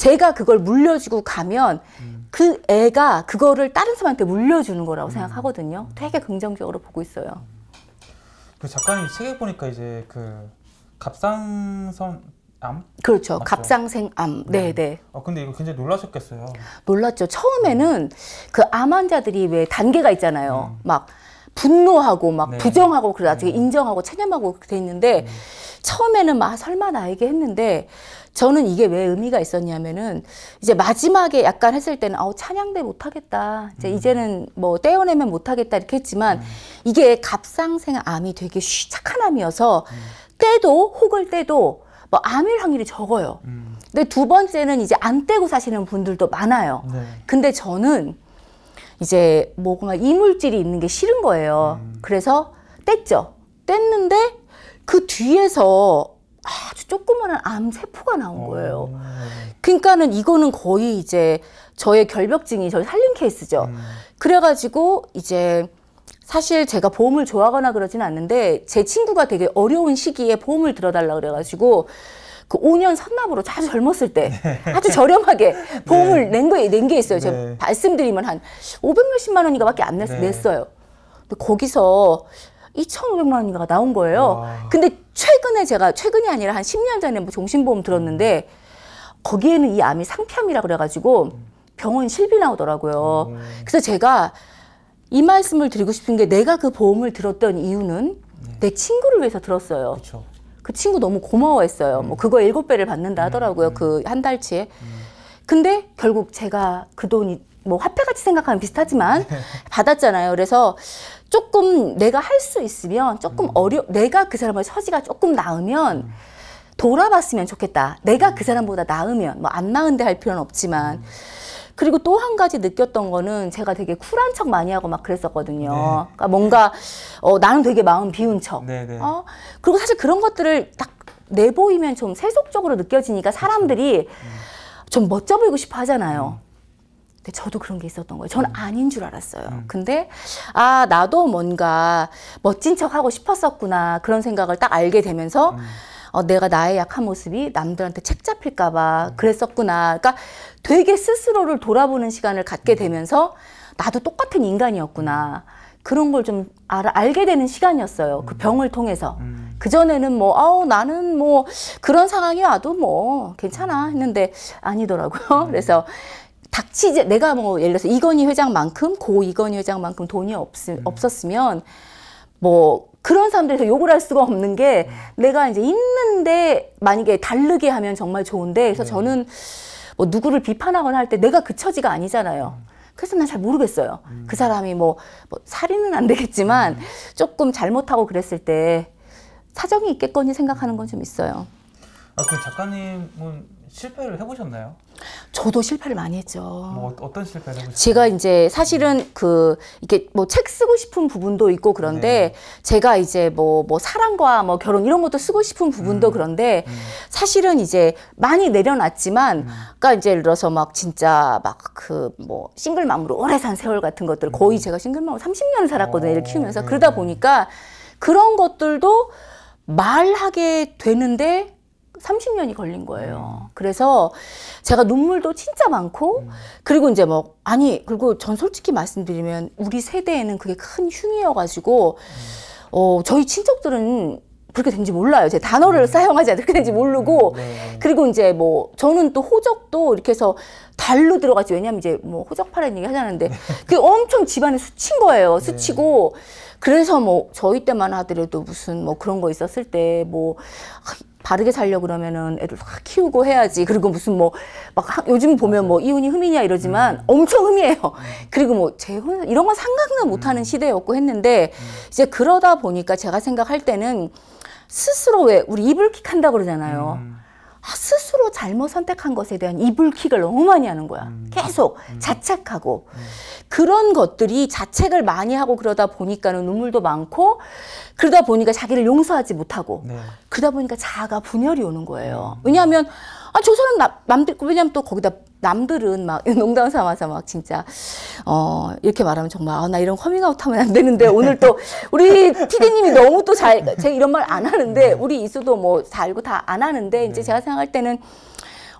제가 그걸 물려주고 가면 음. 그 애가 그거를 다른 사람한테 물려주는 거라고 음. 생각하거든요. 되게 긍정적으로 보고 있어요. 그 작가님 책에 보니까 이제 그 갑상선 암? 그렇죠. 맞죠? 갑상생암. 네, 네. 아, 근데 이거 굉장히 놀라셨겠어요. 놀랐죠. 처음에는 음. 그암 환자들이 왜 단계가 있잖아요. 음. 막 분노하고 막 네. 부정하고 그리고 네. 인정하고 체념하고 돼 있는데 음. 처음에는 막 설마 나에게 했는데 저는 이게 왜 의미가 있었냐면은 이제 마지막에 약간 했을 때는 아우 찬양대 못하겠다 이제 음. 이제는 뭐 떼어내면 못하겠다 이렇게 했지만 음. 이게 갑상생 암이 되게 착한 암이어서 음. 때도 혹을 때도 뭐 암일 확률이 적어요. 음. 근데 두 번째는 이제 안 떼고 사시는 분들도 많아요. 네. 근데 저는 이제 뭐가 이물질이 있는 게 싫은 거예요. 음. 그래서 뗐죠. 뗐는데 그 뒤에서 아주 조그마한 암세포가 나온 어. 거예요. 그러니까는 이거는 거의 이제 저의 결벽증이 저의살림 케이스죠. 음. 그래가지고 이제 사실 제가 보험을 좋아하거나 그러진 않는데 제 친구가 되게 어려운 시기에 보험을 들어달라 그래가지고 그 5년 선납으로 아주 젊었을 때 네. 아주 저렴하게 네. 보험을 낸게낸게 있어요. 네. 제가 말씀드리면 한 500몇십만 원인가밖에 안 냈, 네. 냈어요. 근데 거기서 2,500만 원인가 나온 거예요. 와. 근데 최근에 제가 최근이 아니라 한 10년 전에 뭐 종신보험 들었는데 음. 거기에는 이 암이 상피암이라 그래가지고 음. 병원 실비 나오더라고요. 음. 그래서 제가 이 말씀을 드리고 싶은 게 내가 그 보험을 들었던 이유는 네. 내 친구를 위해서 들었어요. 그쵸. 그 친구 너무 고마워했어요. 뭐 음. 뭐 그거 일곱 배를 받는다 하더라고요. 음. 그한 달치에. 근데 결국 제가 그 돈이 뭐 화폐 같이 생각하면 비슷하지만 네. 받았잖아요. 그래서 조금 내가 할 수 있으면 조금 음. 어려 내가 그 사람을 서지가 조금 나으면 음. 돌아봤으면 좋겠다. 내가 음. 그 사람보다 나으면 뭐 안 나은데 할 필요는 없지만 음. 그리고 또 한 가지 느꼈던 거는 제가 되게 쿨한 척 많이 하고 막 그랬었거든요. 네. 그러니까 뭔가 어, 나는 되게 마음 비운 척. 네, 네. 어? 그리고 사실 그런 것들을 딱 내보이면 좀 세속적으로 느껴지니까 그렇죠. 사람들이 좀 멋져 보이고 싶어 하잖아요. 근데 저도 그런 게 있었던 거예요. 저는 음. 아닌 줄 알았어요. 음. 근데 아 나도 뭔가 멋진 척 하고 싶었었구나 그런 생각을 딱 알게 되면서 음. 어, 내가 나의 약한 모습이 남들한테 책 잡힐까봐 음. 그랬었구나. 그러니까 되게 스스로를 돌아보는 시간을 갖게 음. 되면서 나도 똑같은 인간이었구나. 그런 걸 좀 알게 되는 시간이었어요. 그 병을 통해서. 음. 그전에는 뭐, 아우, 나는 뭐, 그런 상황이 와도 뭐, 괜찮아 했는데 아니더라고요. 그래서 닥치지 내가 뭐 예를 들어서 이건희 회장만큼 고 이건희 회장만큼 돈이 없, 음. 없었으면 뭐 그런 사람들에서 욕을 할 수가 없는 게 음. 내가 이제 있는데 만약에 다르게 하면 정말 좋은데 그래서 네. 저는 뭐 누구를 비판하거나 할 때 내가 그 처지가 아니잖아요. 음. 그래서 난 잘 모르겠어요. 음. 그 사람이 뭐, 뭐 살인은 안 되겠지만 음. 조금 잘못하고 그랬을 때 사정이 있겠거니 생각하는 건 좀 있어요. 아, 그 작가님은 실패를 해보셨나요? 저도 실패를 많이 했죠. 뭐 어, 어떤 실패를 해보셨어요? 제가 이제 사실은 음. 그 이렇게 뭐 책 쓰고 싶은 부분도 있고 그런데 네. 제가 이제 뭐뭐 뭐 사랑과 뭐 결혼 이런 것도 쓰고 싶은 부분도 음. 그런데 음. 사실은 이제 많이 내려놨지만 음. 그러니까 이제 예를 들어서 막 진짜 막 그 뭐 싱글맘으로 오래 산 세월 같은 것들 거의 음. 제가 싱글맘으로 30년 살았거든요. 어, 애를 키우면서 네. 그러다 보니까 그런 것들도 말하게 되는데 30년이 걸린 거예요. 음. 그래서 제가 눈물도 진짜 많고, 음. 그리고 이제 뭐, 아니, 그리고 전 솔직히 말씀드리면 우리 세대에는 그게 큰 흉이어가지고, 음. 어, 저희 친척들은 그렇게 된지 몰라요. 제 단어를 네. 사용하지 않아서 그렇게 된지 모르고. 네. 그리고 이제 뭐, 저는 또 호적도 이렇게 해서 달로 들어갔죠 왜냐면 이제 뭐 호적파라는 얘기 하자는데, 네. 그게 엄청 집안에 수친 거예요. 수치고. 네. 그래서 뭐, 저희 때만 하더라도 무슨 뭐 그런 거 있었을 때, 뭐, 아, 바르게 살려 고 그러면은 애들 확 키우고 해야지. 그리고 무슨 뭐 막 요즘 보면 뭐 이혼이 흠이냐 이러지만 음. 엄청 흠이에요. 음. 그리고 뭐 재혼 이런 건 상각도 못 하는 음. 시대였고 했는데 이제 그러다 보니까 제가 생각할 때는 스스로 왜 우리 이불킥 한다 고 그러잖아요. 아, 스스로 잘못 선택한 것에 대한 이불킥을 너무 많이 하는 거야. 음. 계속 음. 자책하고 음. 그런 것들이 자책을 많이 하고 그러다 보니까는 눈물도 많고 그러다 보니까 자기를 용서하지 못하고 네. 그러다 보니까 자아가 분열이 오는 거예요. 왜냐하면 아저 사람 나, 남들 왜냐하면 또 거기다 남들은 막 농담 삼아서 막 진짜 어 이렇게 말하면 정말 아, 나 이런 커밍아웃 하면 안 되는데 오늘 또 우리 피디님이 너무 또 잘 제가 이런 말 안 하는데 네. 우리 이수도 뭐다 알고 다 안 하는데 네. 이제 제가 생각할 때는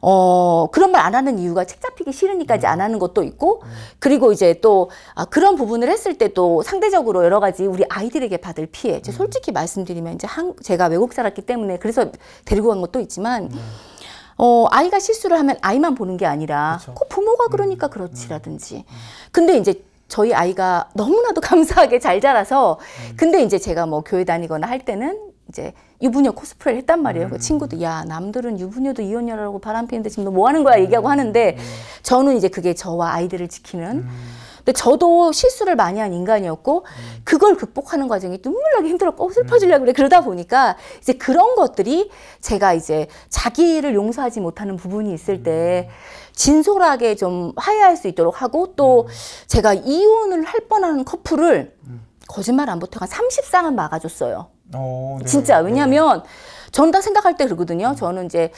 어, 그런 말 안 하는 이유가 책 잡히기 싫으니까 이제 음. 안 하는 것도 있고, 음. 그리고 이제 또, 아, 그런 부분을 했을 때 또 상대적으로 여러 가지 우리 아이들에게 받을 피해. 제 음. 솔직히 말씀드리면 이제 한, 제가 외국 살았기 때문에 그래서 데리고 간 것도 있지만, 네. 어, 아이가 실수를 하면 아이만 보는 게 아니라 그쵸. 그렇죠. 그 부모가 음, 그러니까 음, 그렇지라든지. 음, 음. 근데 이제 저희 아이가 너무나도 감사하게 잘 자라서 음. 근데 이제 제가 뭐 교회 다니거나 할 때는 이제 유부녀 코스프레를 했단 말이에요. 그 음. 그 친구도 야 남들은 유부녀도 이혼녀라고 바람 피는데 지금 너 뭐 하는 거야 음, 얘기하고 하는데 저는 이제 그게 저와 아이들을 지키는 근데 저도 실수를 많이 한 인간이었고 음. 그걸 극복하는 과정이 눈물나기 힘들었고 어, 슬퍼지려고 그래 그러다 보니까 이제 그런 것들이 제가 이제 자기를 용서하지 못하는 부분이 있을 때 음. 진솔하게 좀 화해할 수 있도록 하고 또 음. 제가 이혼을 할 뻔한 커플을 음. 거짓말 안 보태고 한 30쌍은 막아줬어요. 오, 어, 네. 진짜 왜냐하면 네. 전다 생각할 때 그러거든요. 저는 이제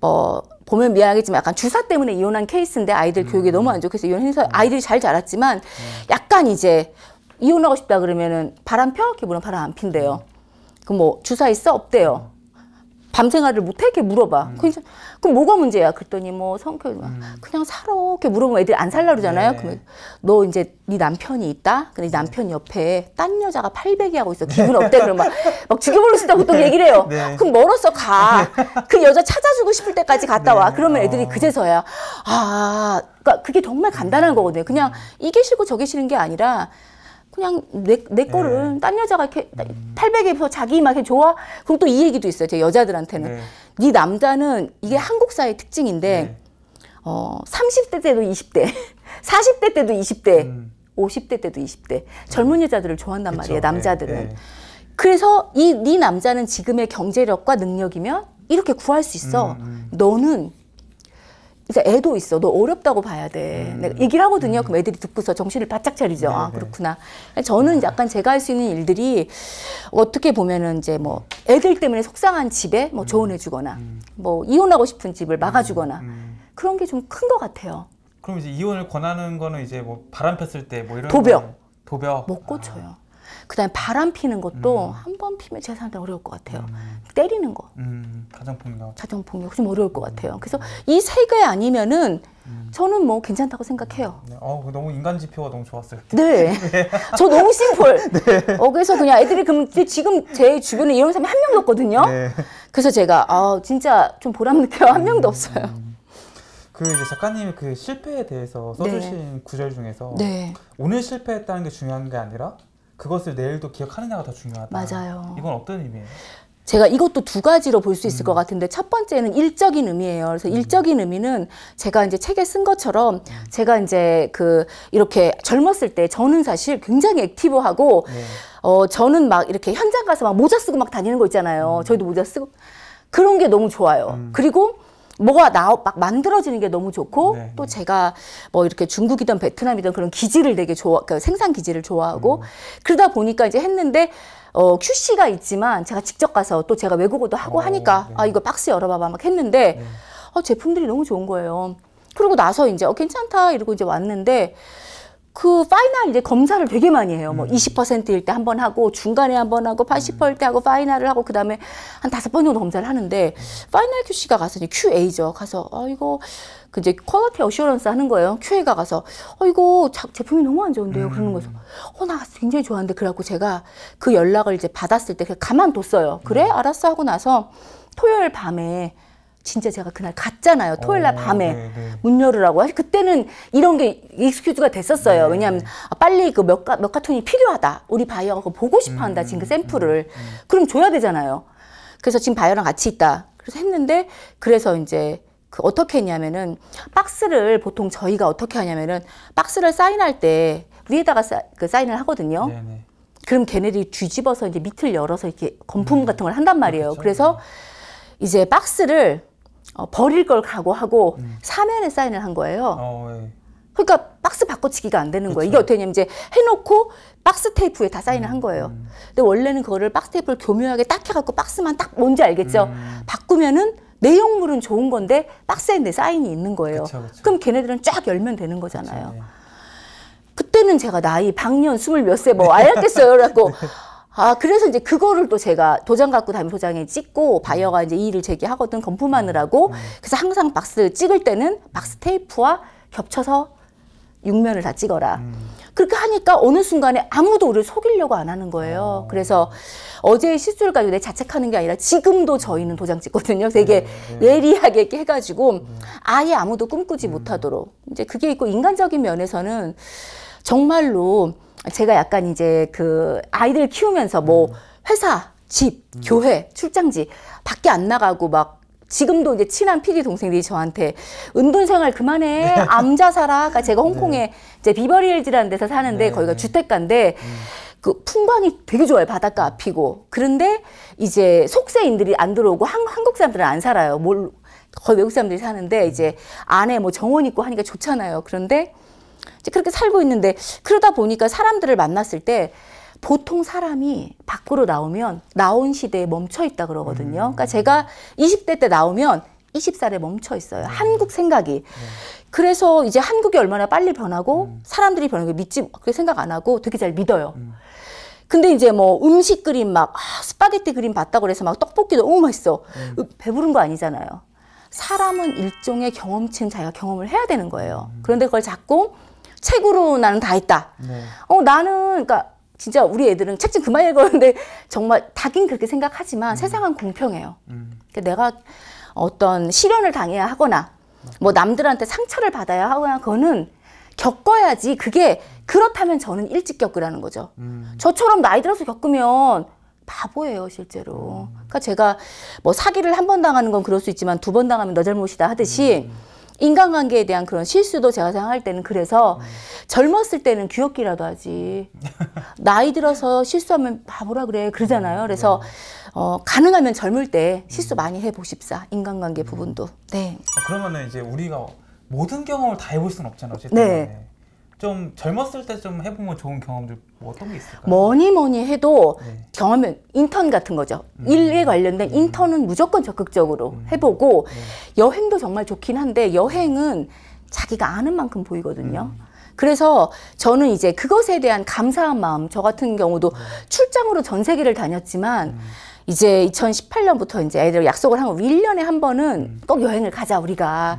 뭐 보면 미안하겠지만 약간 주사 때문에 이혼한 케이스인데 아이들 음. 교육이 너무 안 좋겠어 이혼 해서 음. 아이들이 잘 자랐지만 음. 약간 이제 이혼하고 싶다 그러면은 바람 펴? 이렇게 물으 바람 안 핀대요. 음. 그럼 뭐 주사 있어? 없대요. 밤생활을 못해? 이렇게 물어봐. 음. 그래서, 그럼 뭐가 문제야? 그랬더니 뭐 성격, 음. 그냥 살아. 이렇게 물어보면 애들이 안 살라 그러잖아요. 네. 그러면 너 이제 네 남편이 있다? 근데 네, 네. 남편 옆에 딴 여자가 800이 하고 있어. 네. 기분 어때? 그러면 막, 막 죽여버릴 수 있다고 또 네. 얘기를 해요. 네. 그럼 멀었어, 가. 그 여자 찾아주고 싶을 때까지 갔다 와. 그러면 애들이 어. 그제서야, 아, 그러니까 그게 정말 간단한 거거든요. 그냥 음. 이게 싫고 저게 싫은 게 아니라 그냥 내, 내 거를 네. 딴 여자가 이렇게 음. 800에서 자기 막 이렇게 좋아. 그럼 또 이 얘기도 있어요. 제 여자들한테는. 네. 네 남자는 이게 네. 한국 사회 의 특징인데 네. 어, 30대 때도 20대, 40대 때도 20대, 음. 50대 때도 20대. 젊은 음. 여자들을 좋아한단 그쵸. 말이에요. 네, 남자들은. 네. 그래서 이네 남자는 지금의 경제력과 능력이면 이렇게 구할 수 있어. 음. 음. 너는 이제 애도 있어. 너 어렵다고 봐야 돼. 음. 내가 얘기를 하거든요. 음. 그럼 애들이 듣고서 정신을 바짝 차리죠. 네 아, 네. 그렇구나. 저는 음. 약간 제가 할 수 있는 일들이 어떻게 보면은 이제 뭐 애들 때문에 속상한 집에 뭐 음. 조언해 주거나 음. 뭐 이혼하고 싶은 집을 음. 막아 주거나 그런 게 좀 큰 것 같아요. 그럼 이제 이혼을 권하는 거는 이제 뭐 바람 폈을 때 뭐 이런 도벽. 도벽. 못 고쳐요. 아. 그다음에 바람 피는 것도 음. 한번 피면 제 사람들 어려울 것 같아요. 음. 때리는 거. 음. 가정폭력. 가정폭력 좀 어려울 것 음. 같아요. 그래서 이 세 개 아니면은 음. 저는 뭐 괜찮다고 생각해요. 네. 어, 그 너무 인간 지표가 너무 좋았어요. 네. 네. 저 너무 심플. 네. 어, 그래서 그냥 애들이 그럼 지금 제 주변에 이런 사람이 한 명도 없거든요. 네. 그래서 제가 아, 진짜 좀 보람 느껴요. 한 명도 음. 없어요. 그 이제 작가님이 그 실패에 대해서 써주신 네. 구절 중에서 네. 오늘 실패했다는 게 중요한 게 아니라 그것을 내일도 기억하느냐가 더 중요하다. 맞아요. 이건 어떤 의미예요? 제가 이것도 두 가지로 볼 수 있을 음. 것 같은데 첫 번째는 일적인 의미예요. 그래서 음. 일적인 의미는 제가 이제 책에 쓴 것처럼 음. 제가 이제 그 이렇게 젊었을 때 저는 사실 굉장히 액티브하고 네. 어 저는 막 이렇게 현장 가서 막 모자 쓰고 막 다니는 거 있잖아요. 음. 저희도 모자 쓰고 그런 게 너무 좋아요. 음. 그리고 뭐가 나, 막 만들어지는 게 너무 좋고 네, 또 네. 제가 뭐 이렇게 중국이든 베트남이든 그런 기지를 되게 좋아, 그러니까 생산 기지를 좋아하고 음. 그러다 보니까 이제 했는데 어, QC가 있지만 제가 직접 가서 또 제가 외국어도 하고 오, 어, 하니까 네. 아, 이거 박스 열어봐봐 막 했는데 네. 어, 제품들이 너무 좋은 거예요. 그러고 나서 이제 어, 괜찮다 이러고 이제 왔는데 그 파이널 이제 검사를 되게 많이 해요. 뭐 20%일 음. 때한번 하고 중간에 한번 하고 80%일 때 하고 파이널을 하고 그다음에 한 다섯 번 정도 검사를 하는데 파이널 QC가 가서 이제 QA죠. 가서 아 이거 그 이제 퀄리티 어시어런스 하는 거예요. QA가 가서 어 이거 자, 제품이 너무 안 좋은데요. 음. 그러는 거죠. 어나 굉장히 좋아하는데 그래갖고 제가 그 연락을 이제 받았을 때 그냥 가만뒀어요. 그래 음. 알았어 하고 나서 토요일 밤에 진짜 제가 그날 갔잖아요. 토요일 날 밤에 네, 네. 문 열으라고. 사실 그때는 이런 게 익스큐즈가 됐었어요. 네, 왜냐하면 아, 빨리 그몇몇 카톤이 필요하다. 우리 바이어가 보고 싶어 한다. 음, 지금 그 음, 음, 샘플을. 음, 음. 그럼 줘야 되잖아요. 그래서 지금 바이어랑 같이 있다. 그래서 했는데 그래서 이제 그 어떻게 했냐면은 박스를 보통 저희가 어떻게 하냐면은 박스를 사인할 때 위에다가 사, 그 사인을 하거든요. 네, 네. 그럼 걔네들이 뒤집어서 이제 밑을 열어서 이렇게 건품 음. 같은 걸 한단 말이에요. 그렇죠. 그래서 이제 박스를 어, 버릴 걸 각오하고 음. 사면에 사인을 한 거예요. 어, 예. 그러니까 박스 바꿔치기가 안 되는 그쵸. 거예요. 이게 어떻게 되냐면 이제 해놓고 박스 테이프에 다 사인을 음. 한 거예요. 음. 근데 원래는 그거를 박스 테이프를 교묘하게 딱 해갖고 박스만 딱 뭔지 알겠죠? 음. 바꾸면은 내용물은 좋은 건데 박스에 내 사인이 있는 거예요. 그쵸, 그쵸. 그럼 걔네들은 쫙 열면 되는 거잖아요. 예. 그때는 제가 나이 방년 스물 몇 세 뭐 알았겠어요. 그래갖고 아, 그래서 이제 그거를 또 제가 도장 갖고 담임 소장에 찍고 음. 바이어가 이제 이의를 제기하거든 검품하느라고 음, 음. 그래서 항상 박스 찍을 때는 박스 테이프와 겹쳐서 육면을 다 찍어라. 음. 그렇게 하니까 어느 순간에 아무도 우리를 속이려고 안 하는 거예요. 어. 그래서 어제의 실수를 가지고 내 자책하는 게 아니라 지금도 저희는 도장 찍거든요. 되게 네, 네. 예리하게 이렇게 해가지고 아예 아무도 꿈꾸지 음. 못하도록 이제 그게 있고 인간적인 면에서는 정말로 제가 약간 이제 그 아이들 키우면서 뭐 음. 회사, 집, 음. 교회, 출장지 밖에 안 나가고 막 지금도 이제 친한 PD 동생들이 저한테 은둔 생활 그만해 네. 암자 살아. 그러니까 네. 제가 홍콩에 네. 이제 비버리힐즈라는 데서 사는데 네. 거기가 주택가인데 음. 그 풍광이 되게 좋아요. 바닷가 앞이고 그런데 이제 속세인들이 안 들어오고 한, 한국 사람들은 안 살아요. 뭘 거의 외국 사람들이 사는데 이제 음. 안에 뭐 정원 있고 하니까 좋잖아요. 그런데 이제 그렇게 살고 있는데 그러다 보니까 사람들을 만났을 때 보통 사람이 밖으로 나오면 나온 시대에 멈춰 있다 그러거든요. 그러니까 음. 제가 20대 때 나오면 20살에 멈춰 있어요. 네. 한국 생각이. 네. 그래서 이제 한국이 얼마나 빨리 변하고 음. 사람들이 변하는 걸 믿지 뭐 그렇게 생각 안 하고 되게 잘 믿어요. 음. 근데 이제 뭐 음식 그림 막 아, 스파게티 그림 봤다고 그래서 막 떡볶이 너무 맛있어. 배부른 거 아니잖아요. 사람은 일종의 경험치는 자기가 경험을 해야 되는 거예요. 그런데 그걸 자꾸 책으로 나는 다 했다. 네. 어 나는 그러니까 진짜 우리 애들은 책 좀 그만 읽었는데 정말 다긴 그렇게 생각하지만 음. 세상은 공평해요. 음. 그러니까 내가 어떤 시련을 당해야 하거나 뭐 남들한테 상처를 받아야 하거나 그거는 겪어야지 그게 그렇다면 저는 일찍 겪으라는 거죠. 음. 저처럼 나이 들어서 겪으면 바보예요, 실제로. 음. 그러니까 제가 뭐 사기를 한 번 당하는 건 그럴 수 있지만 두 번 당하면 너 잘못이다 하듯이 음. 인간관계에 대한 그런 실수도 제가 생각할 때는 그래서 음. 젊었을 때는 귀엽기라도 하지 나이 들어서 실수하면 바보라 그래 그러잖아요. 음, 그래서 어, 가능하면 젊을 때 실수 음. 많이 해보십사 인간관계 음. 부분도. 네. 아, 그러면은 이제 우리가 모든 경험을 다 해볼 수는 없잖아요. 어쨌든. 네. 좀 젊었을 때 좀 해보면 좋은 경험들 뭐 어떤 게 있을까요? 뭐니 뭐니 해도 네. 경험은 인턴 같은 거죠. 음. 일에 관련된 음. 인턴은 무조건 적극적으로 음. 해보고 네. 여행도 정말 좋긴 한데 여행은 자기가 아는 만큼 보이거든요. 음. 그래서 저는 이제 그것에 대한 감사한 마음 저 같은 경우도 네. 출장으로 전 세계를 다녔지만 음. 이제 2018년부터 이제 애들 약속을 한 거, 1년에 한 번은 음. 꼭 여행을 가자, 우리가.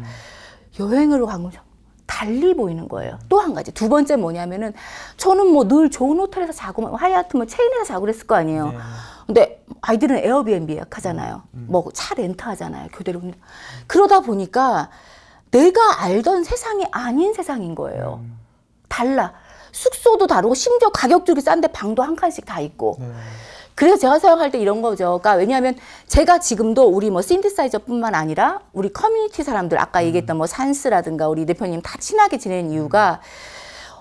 여행으로 간 거죠. 달리 보이는 거예요. 또 한 가지 두 번째 뭐냐면은 저는 뭐 늘 좋은 호텔에서 자고 하얏트 뭐 체인에서 자고 그랬을 거 아니에요. 네. 근데 아이들은 에어비앤비 예약하잖아요. 음. 음. 뭐차 렌트하잖아요. 교대로 그러다 보니까 내가 알던 세상이 아닌 세상인 거예요. 음. 달라. 숙소도 다르고 심지어 가격 도 싼데 방도 한 칸씩 다 있고. 네. 그래서 제가 사용할 때 이런 거죠. 그러니까 왜냐하면 제가 지금도 우리 뭐 신디사이저뿐만 아니라 우리 커뮤니티 사람들 아까 음. 얘기했던 뭐 산스라든가 우리 대표님 다 친하게 지내는 음. 이유가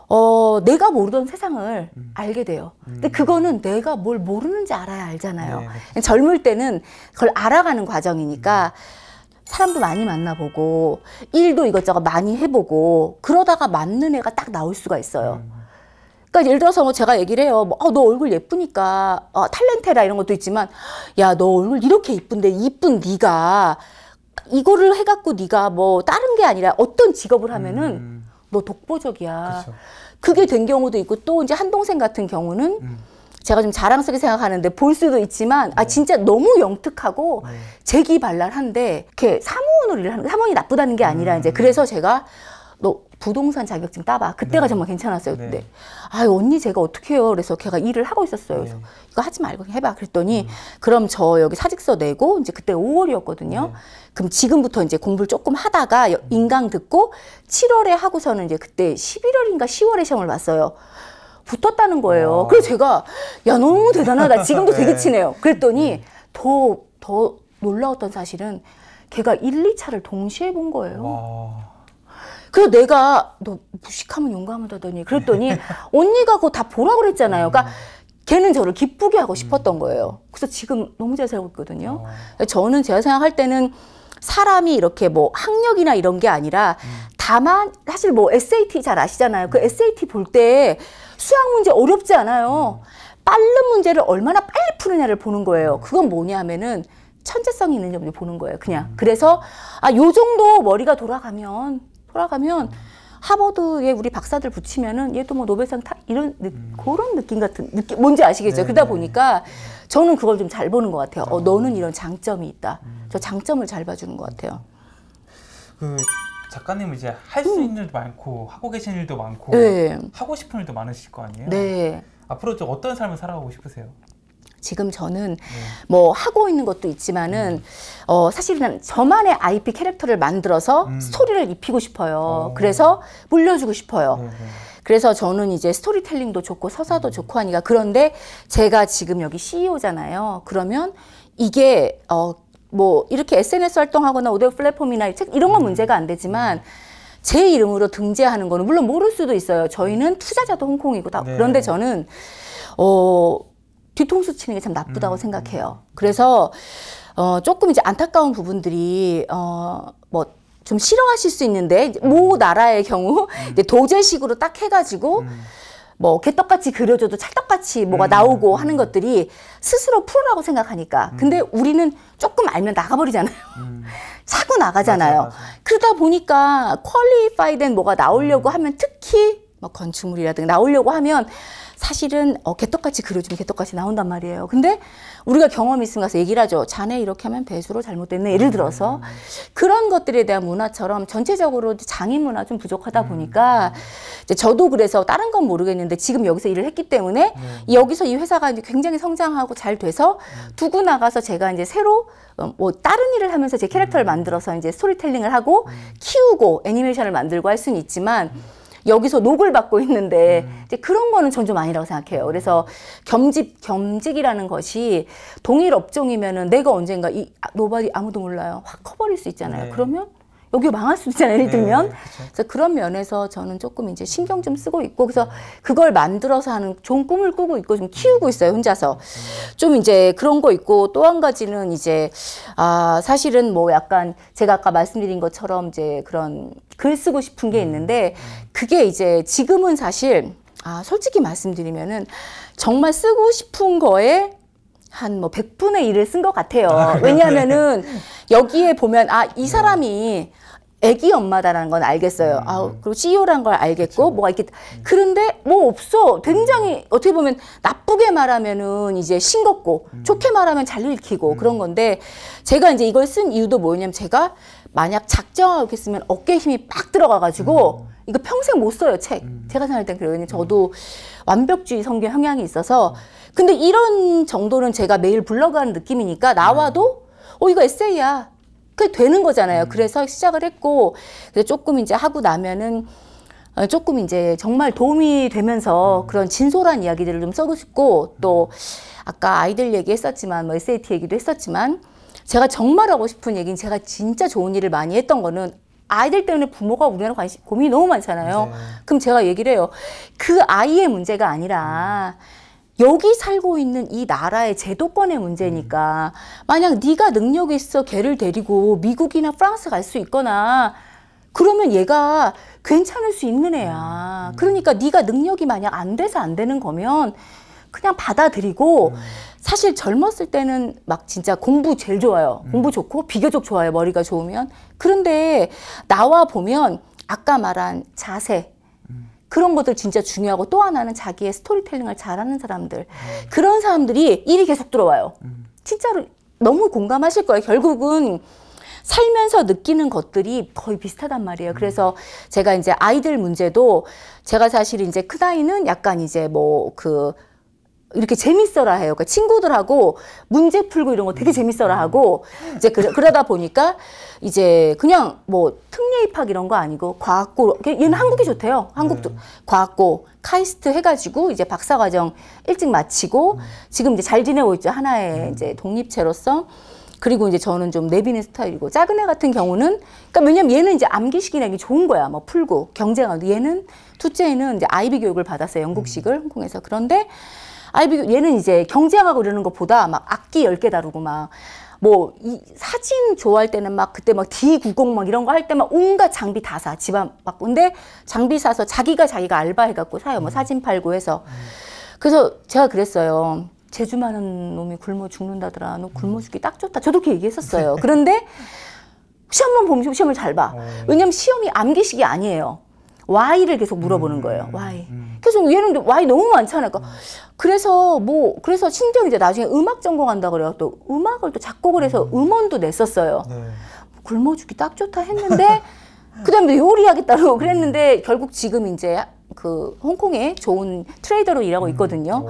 어, 내가 모르던 세상을 음. 알게 돼요. 음. 근데 그거는 내가 뭘 모르는지 알아야 알잖아요. 네. 젊을 때는 그걸 알아가는 과정이니까 음. 사람도 많이 만나보고 일도 이것저것 많이 해보고 그러다가 맞는 애가 딱 나올 수가 있어요. 음. 그러니까 예를 들어서 뭐 제가 얘기를 해요. 뭐, 어, 너 얼굴 예쁘니까 어, 탤런테라 이런 것도 있지만 야 너 얼굴 이렇게 이쁜데 이쁜 네가 이거를 해갖고 네가 뭐 다른 게 아니라 어떤 직업을 하면은 음. 너 독보적이야. 그쵸. 그게 된 경우도 있고 또 이제 한동생 같은 경우는 음. 제가 좀 자랑스럽게 생각하는데 볼 수도 있지만 아, 네. 아 진짜 너무 영특하고 네. 재기발랄한데 이렇게 사무원으로 일하는 사무원이 나쁘다는 게 아니라 음. 이제 그래서 제가 부동산 자격증 따봐. 그때가 네. 정말 괜찮았어요. 근데 네. 아 언니 제가 어떻게 해요? 그래서 걔가 일을 하고 있었어요. 그래서 네. 이거 하지 말고 해봐. 그랬더니 음. 그럼 저 여기 사직서 내고 이제 그때 5월이었거든요. 그럼 지금부터 이제 공부를 조금 하다가 음. 인강 듣고 7월에 하고서는 이제 그때 11월인가 10월에 시험을 봤어요. 붙었다는 거예요. 아. 그래서 제가 야 너무 대단하다. 지금도 되게 네. 친해요. 그랬더니 더더 네. 더 놀라웠던 사실은 걔가 1, 2차를 동시에 본 거예요. 와. 그래서 내가 너 무식하면 용감하다더니 그랬더니 언니가 그거 다보라 그랬잖아요. 그러니까 음. 걔는 저를 기쁘게 하고 음. 싶었던 거예요. 그래서 지금 너무 잘 살고 있거든요. 어. 저는 제가 생각할 때는 사람이 이렇게 뭐 학력이나 이런 게 아니라 음. 다만 사실 뭐 SAT 잘 아시잖아요. 그 SAT 볼 때 수학 문제 어렵지 않아요. 빠른 문제를 얼마나 빨리 푸느냐를 보는 거예요. 그건 뭐냐 하면은 천재성이 있는 점을 보는 거예요. 그냥. 그래서 아, 요 정도 머리가 돌아가면 돌아가면 하버드에 우리 박사들 붙이면은 얘도 뭐 노벨상 타 이런 느, 음. 그런 느낌 같은 느낌 뭔지 아시겠죠? 네 그러다 보니까 저는 그걸 좀 잘 보는 것 같아요. 어, 어, 너는 이런 장점이 있다. 음. 저 장점을 잘 봐주는 것 같아요. 그 작가님 은 이제 할수 음. 있는 일도 많고 하고 계신 일도 많고 네. 하고 싶은 일도 많으실 거 아니에요? 네. 앞으로 좀 어떤 삶을 살아가고 싶으세요? 지금 저는 네. 뭐 하고 있는 것도 있지만은 음. 어, 사실은 저만의 IP 캐릭터를 만들어서 음. 스토리를 입히고 싶어요. 어. 그래서 물려주고 싶어요. 네, 네. 그래서 저는 이제 스토리텔링도 좋고 서사도 음. 좋고 하니까 그런데 제가 지금 여기 CEO잖아요. 그러면 이게 어 뭐 이렇게 SNS 활동하거나 오디오 플랫폼이나 책 이런 건 음. 문제가 안 되지만 제 이름으로 등재하는 거는 물론 모를 수도 있어요. 저희는 투자자도 홍콩이고 다. 네. 그런데 저는 어 뒤통수 치는 게 참 나쁘다고 음, 음. 생각해요. 그래서 어 조금 이제 안타까운 부분들이 어뭐 좀 싫어하실 수 있는데 모 음. 나라의 경우 음. 이제 도제식으로 딱 해가지고 음. 뭐 개떡같이 그려줘도 찰떡같이 뭐가 음. 나오고 하는 것들이 스스로 프로라고 생각하니까 음. 근데 우리는 조금 알면 나가버리잖아요 음. 차고 나가잖아요 맞아, 맞아. 그러다 보니까 퀄리파이된 뭐가 나오려고 하면 특히 뭐 건축물이라든가 나오려고 하면 사실은 어, 개떡같이 그려주면 개떡같이 나온단 말이에요. 근데 우리가 경험이 있으면 가서 얘기를 하죠. 자네 이렇게 하면 배수로 잘못됐네. 예를 음. 들어서 그런 것들에 대한 문화처럼 전체적으로 장인 문화 좀 부족하다 음. 보니까 이제 저도 그래서 다른 건 모르겠는데 지금 여기서 일을 했기 때문에 네. 여기서 이 회사가 이제 굉장히 성장하고 잘 돼서 음. 두고 나가서 제가 이제 새로 어, 뭐 다른 일을 하면서 제 캐릭터를 만들어서 이제 스토리텔링을 하고 키우고 애니메이션을 만들고 할 수는 있지만 여기서 녹을 받고 있는데 음. 이제 그런 거는 전 좀 아니라고 생각해요. 그래서 겸직 겸직이라는 것이 동일 업종이면은 내가 언젠가 이 아, 노발이 아무도 몰라요. 확 커버릴 수 있잖아요. 네. 그러면 여기 망할 수도 있잖아요. 예를 네, 들면. 네, 그래서 그런 면에서 저는 조금 이제 신경 좀 쓰고 있고 그래서 그걸 만들어서 하는 좋은 꿈을 꾸고 있고 좀 키우고 있어요. 혼자서. 좀 이제 그런 거 있고 또 한 가지는 이제 아, 사실은 뭐 약간 제가 아까 말씀드린 것처럼 이제 그런 글 쓰고 싶은 게 음. 있는데 그게 이제 지금은 사실 아, 솔직히 말씀드리면은 정말 쓰고 싶은 거에 한뭐 100분의 1을 쓴 것 같아요. 아, 왜냐하면은 네. 여기에 보면 아, 이 네. 사람이 애기 엄마다라는 건 알겠어요. 음. 아, 그리고 CEO란 걸 알겠고 그쵸. 그렇죠. 뭐가 있겠. 음. 그런데 뭐 없어. 굉장히 어떻게 보면 나쁘게 말하면은 이제 싱겁고 음. 좋게 말하면 잘 읽히고 음. 그런 건데 제가 이제 이걸 쓴 이유도 뭐냐면 제가 만약 작정하고 했으면 어깨 힘이 빡 들어가가지고 음. 이거 평생 못 써요 책. 음. 제가 생각할 땐 그래요. 저도 완벽주의 성격 형향이 있어서 근데 이런 정도는 제가 매일 불러가는 느낌이니까 나와도 어 이거 에세이야. 그게 되는 거잖아요. 음. 그래서 시작을 했고 그래서 조금 이제 하고 나면은 어, 조금 이제 정말 도움이 되면서 음. 그런 진솔한 이야기들을 좀 써고 싶고 또 아까 아이들 얘기했었지만 뭐 SAT 얘기도 했었지만 제가 정말 하고 싶은 얘기는 제가 진짜 좋은 일을 많이 했던 거는 아이들 때문에 부모가 우리나라 관심 고민이 너무 많잖아요. 네. 그럼 제가 얘기를 해요. 그 아이의 문제가 아니라 음. 여기 살고 있는 이 나라의 제도권의 문제니까 만약 네가 능력 있어 걔를 데리고 미국이나 프랑스 갈 수 있거나 그러면 얘가 괜찮을 수 있는 애야. 음, 음. 그러니까 네가 능력이 만약 안 돼서 안 되는 거면 그냥 받아들이고 음. 사실 젊었을 때는 막 진짜 공부 제일 좋아요. 공부 좋고 비교적 좋아요. 머리가 좋으면. 그런데 나와 보면 아까 말한 자세, 그런 것들 진짜 중요하고 또 하나는 자기의 스토리텔링을 잘하는 사람들 음. 그런 사람들이 일이 계속 들어와요. 음. 진짜로 너무 공감하실 거예요. 결국은 살면서 느끼는 것들이 거의 비슷하단 말이에요. 그래서 음. 제가 이제 아이들 문제도 제가 사실 이제 큰아이는 약간 이제 뭐 그 이렇게 재밌어라 해요. 그러니까 친구들하고 문제 풀고 이런 거 되게 음. 재밌어라 음. 하고 이제 그, 그러다 보니까 이제 그냥 뭐 특례 입학 이런 거 아니고 과학고 얘는 한국이 좋대요. 한국도 네. 과학고 카이스트 해가지고 이제 박사 과정 일찍 마치고 음. 지금 이제 잘 지내고 있죠 하나의 음. 이제 독립체로서 그리고 이제 저는 좀 내비는 스타일이고 작은 애 같은 경우는 그러니까 왜냐면 얘는 이제 암기식이나 이게 좋은 거야 뭐 풀고 경쟁하고 얘는 둘째는 이제 아이비 교육을 받았어요 영국식을 음. 홍콩에서 그런데 아이비 얘는 이제 경쟁하고 이러는 것보다 막 악기 열 개 다루고 막 뭐이 사진 좋아할 때는 막 그때 막 D90 막 이런 거 할 때 막 온갖 장비 다 사. 집안 막 근데 장비 사서 자기가 자기가 알바해 갖고 사요. 뭐 음. 사진 팔고 해서. 음. 그래서 제가 그랬어요. 제주만은 놈이 굶어 죽는다더라. 너 음. 굶어 죽기 딱 좋다. 저도 그렇게 얘기했었어요. 그런데 시험만 보면 시험을 잘 봐. 어. 왜냐면 시험이 암기식이 아니에요. why를 계속 물어보는 음. 거예요. why. 계속 음. 얘는 why 너무 많잖아요. 그러니까 그래서 뭐 그래서 심지어 이제 나중에 음악 전공한다 그래요. 또 음악을 또 작곡을 해서 음. 음원도 냈었어요. 네. 굶어 죽기 딱 좋다 했는데 그다음에 요리하겠다고 그랬는데 결국 지금 이제 그 홍콩에 좋은 트레이더로 일하고 있거든요.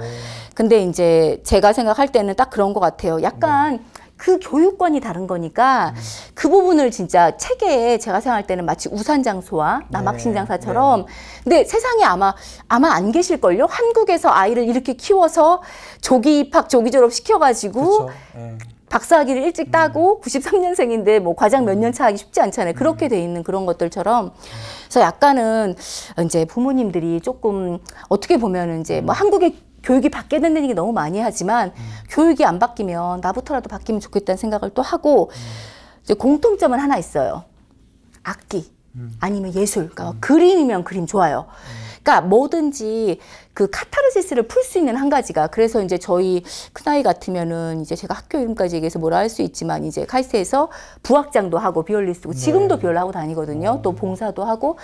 근데 이제 제가 생각할 때는 딱 그런 것 같아요. 약간 네. 그 교육권이 다른 거니까 음. 그 부분을 진짜 책에 제가 생각할 때는 마치 우산 장소와 남학신 네. 장사처럼 네. 근데 세상에 아마 아마 안 계실걸요 한국에서 아이를 이렇게 키워서 조기 입학 조기 졸업 시켜가지고 예. 박사학위를 일찍 음. 따고 93년생인데 뭐 과장 몇 년차 음. 하기 쉽지 않잖아요. 그렇게 음. 돼 있는 그런 것들처럼. 그래서 약간은 이제 부모님들이 조금 어떻게 보면은 이제 뭐 한국의 교육이 바뀌는 얘기 너무 많이 하지만 음. 교육이 안 바뀌면 나부터라도 바뀌면 좋겠다는 생각을 또 하고 음. 이제 공통점은 하나 있어요. 악기 음. 아니면 예술, 그러니까 음. 그림이면 그림 좋아요. 그니까 뭐든지 그 카타르시스를 풀 수 있는 한 가지가 그래서 이제 저희 큰아이 같으면은 이제 제가 학교 이름까지 얘기해서 뭐라 할 수 있지만 이제 카이스트에서 부학장도 하고 비올리스트고 지금도 네. 비올라 하고 다니거든요. 오. 또 봉사도 하고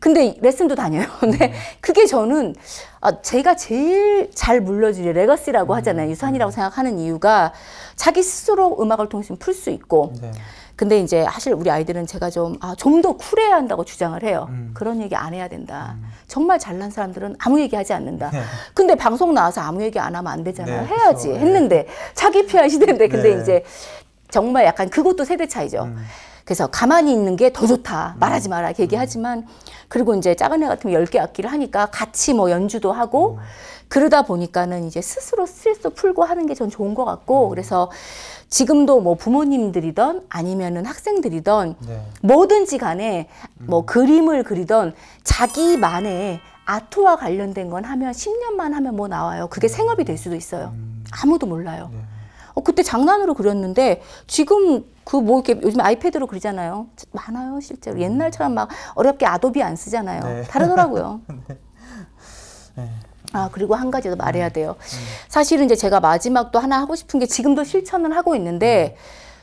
근데 레슨도 다녀요. 근데 음. 그게 저는 아, 제가 제일 잘 물려주는 레거시라고 하잖아요. 음, 유산이라고 음. 생각하는 이유가 자기 스스로 음악을 통해서 풀 수 있고. 네. 근데 이제 사실 우리 아이들은 제가 좀, 아, 좀 더 쿨해야 한다고 주장을 해요. 음. 그런 얘기 안 해야 된다. 음. 정말 잘난 사람들은 아무 얘기 하지 않는다. 네. 근데 방송 나와서 아무 얘기 안 하면 안 되잖아요. 네, 해야지. 그렇죠. 네. 했는데. 자기 피한 시대인데. 근데 네. 이제 정말 약간 그것도 세대 차이죠. 음. 그래서 가만히 있는 게 더 좋다. 음. 말하지 마라. 이렇게 얘기하지만 그리고 이제 작은 애 같으면 1열개 악기를 하니까 같이 뭐 연주도 하고 음. 그러다 보니까는 이제 스스로 스트레스 풀고 하는 게 전 좋은 것 같고 음. 그래서 지금도 뭐 부모님들이던 아니면은 학생들이던 네. 뭐든지 간에 뭐 그림을 그리던 자기만의 아트와 관련된 건 하면 10년만 하면 뭐 나와요. 그게 생업이 될 수도 있어요. 아무도 몰라요. 네. 어, 그때 장난으로 그렸는데 지금 그뭐 이렇게 요즘 아이패드로 그리잖아요. 많아요 실제로. 음. 옛날처럼 막 어렵게 아도비 안 쓰잖아요. 네. 다르더라고요. 네. 네. 아 그리고 한 가지 더 말해야 음. 돼요. 음. 사실은 이제 제가 마지막 도 하나 하고 싶은 게 지금도 실천을 하고 있는데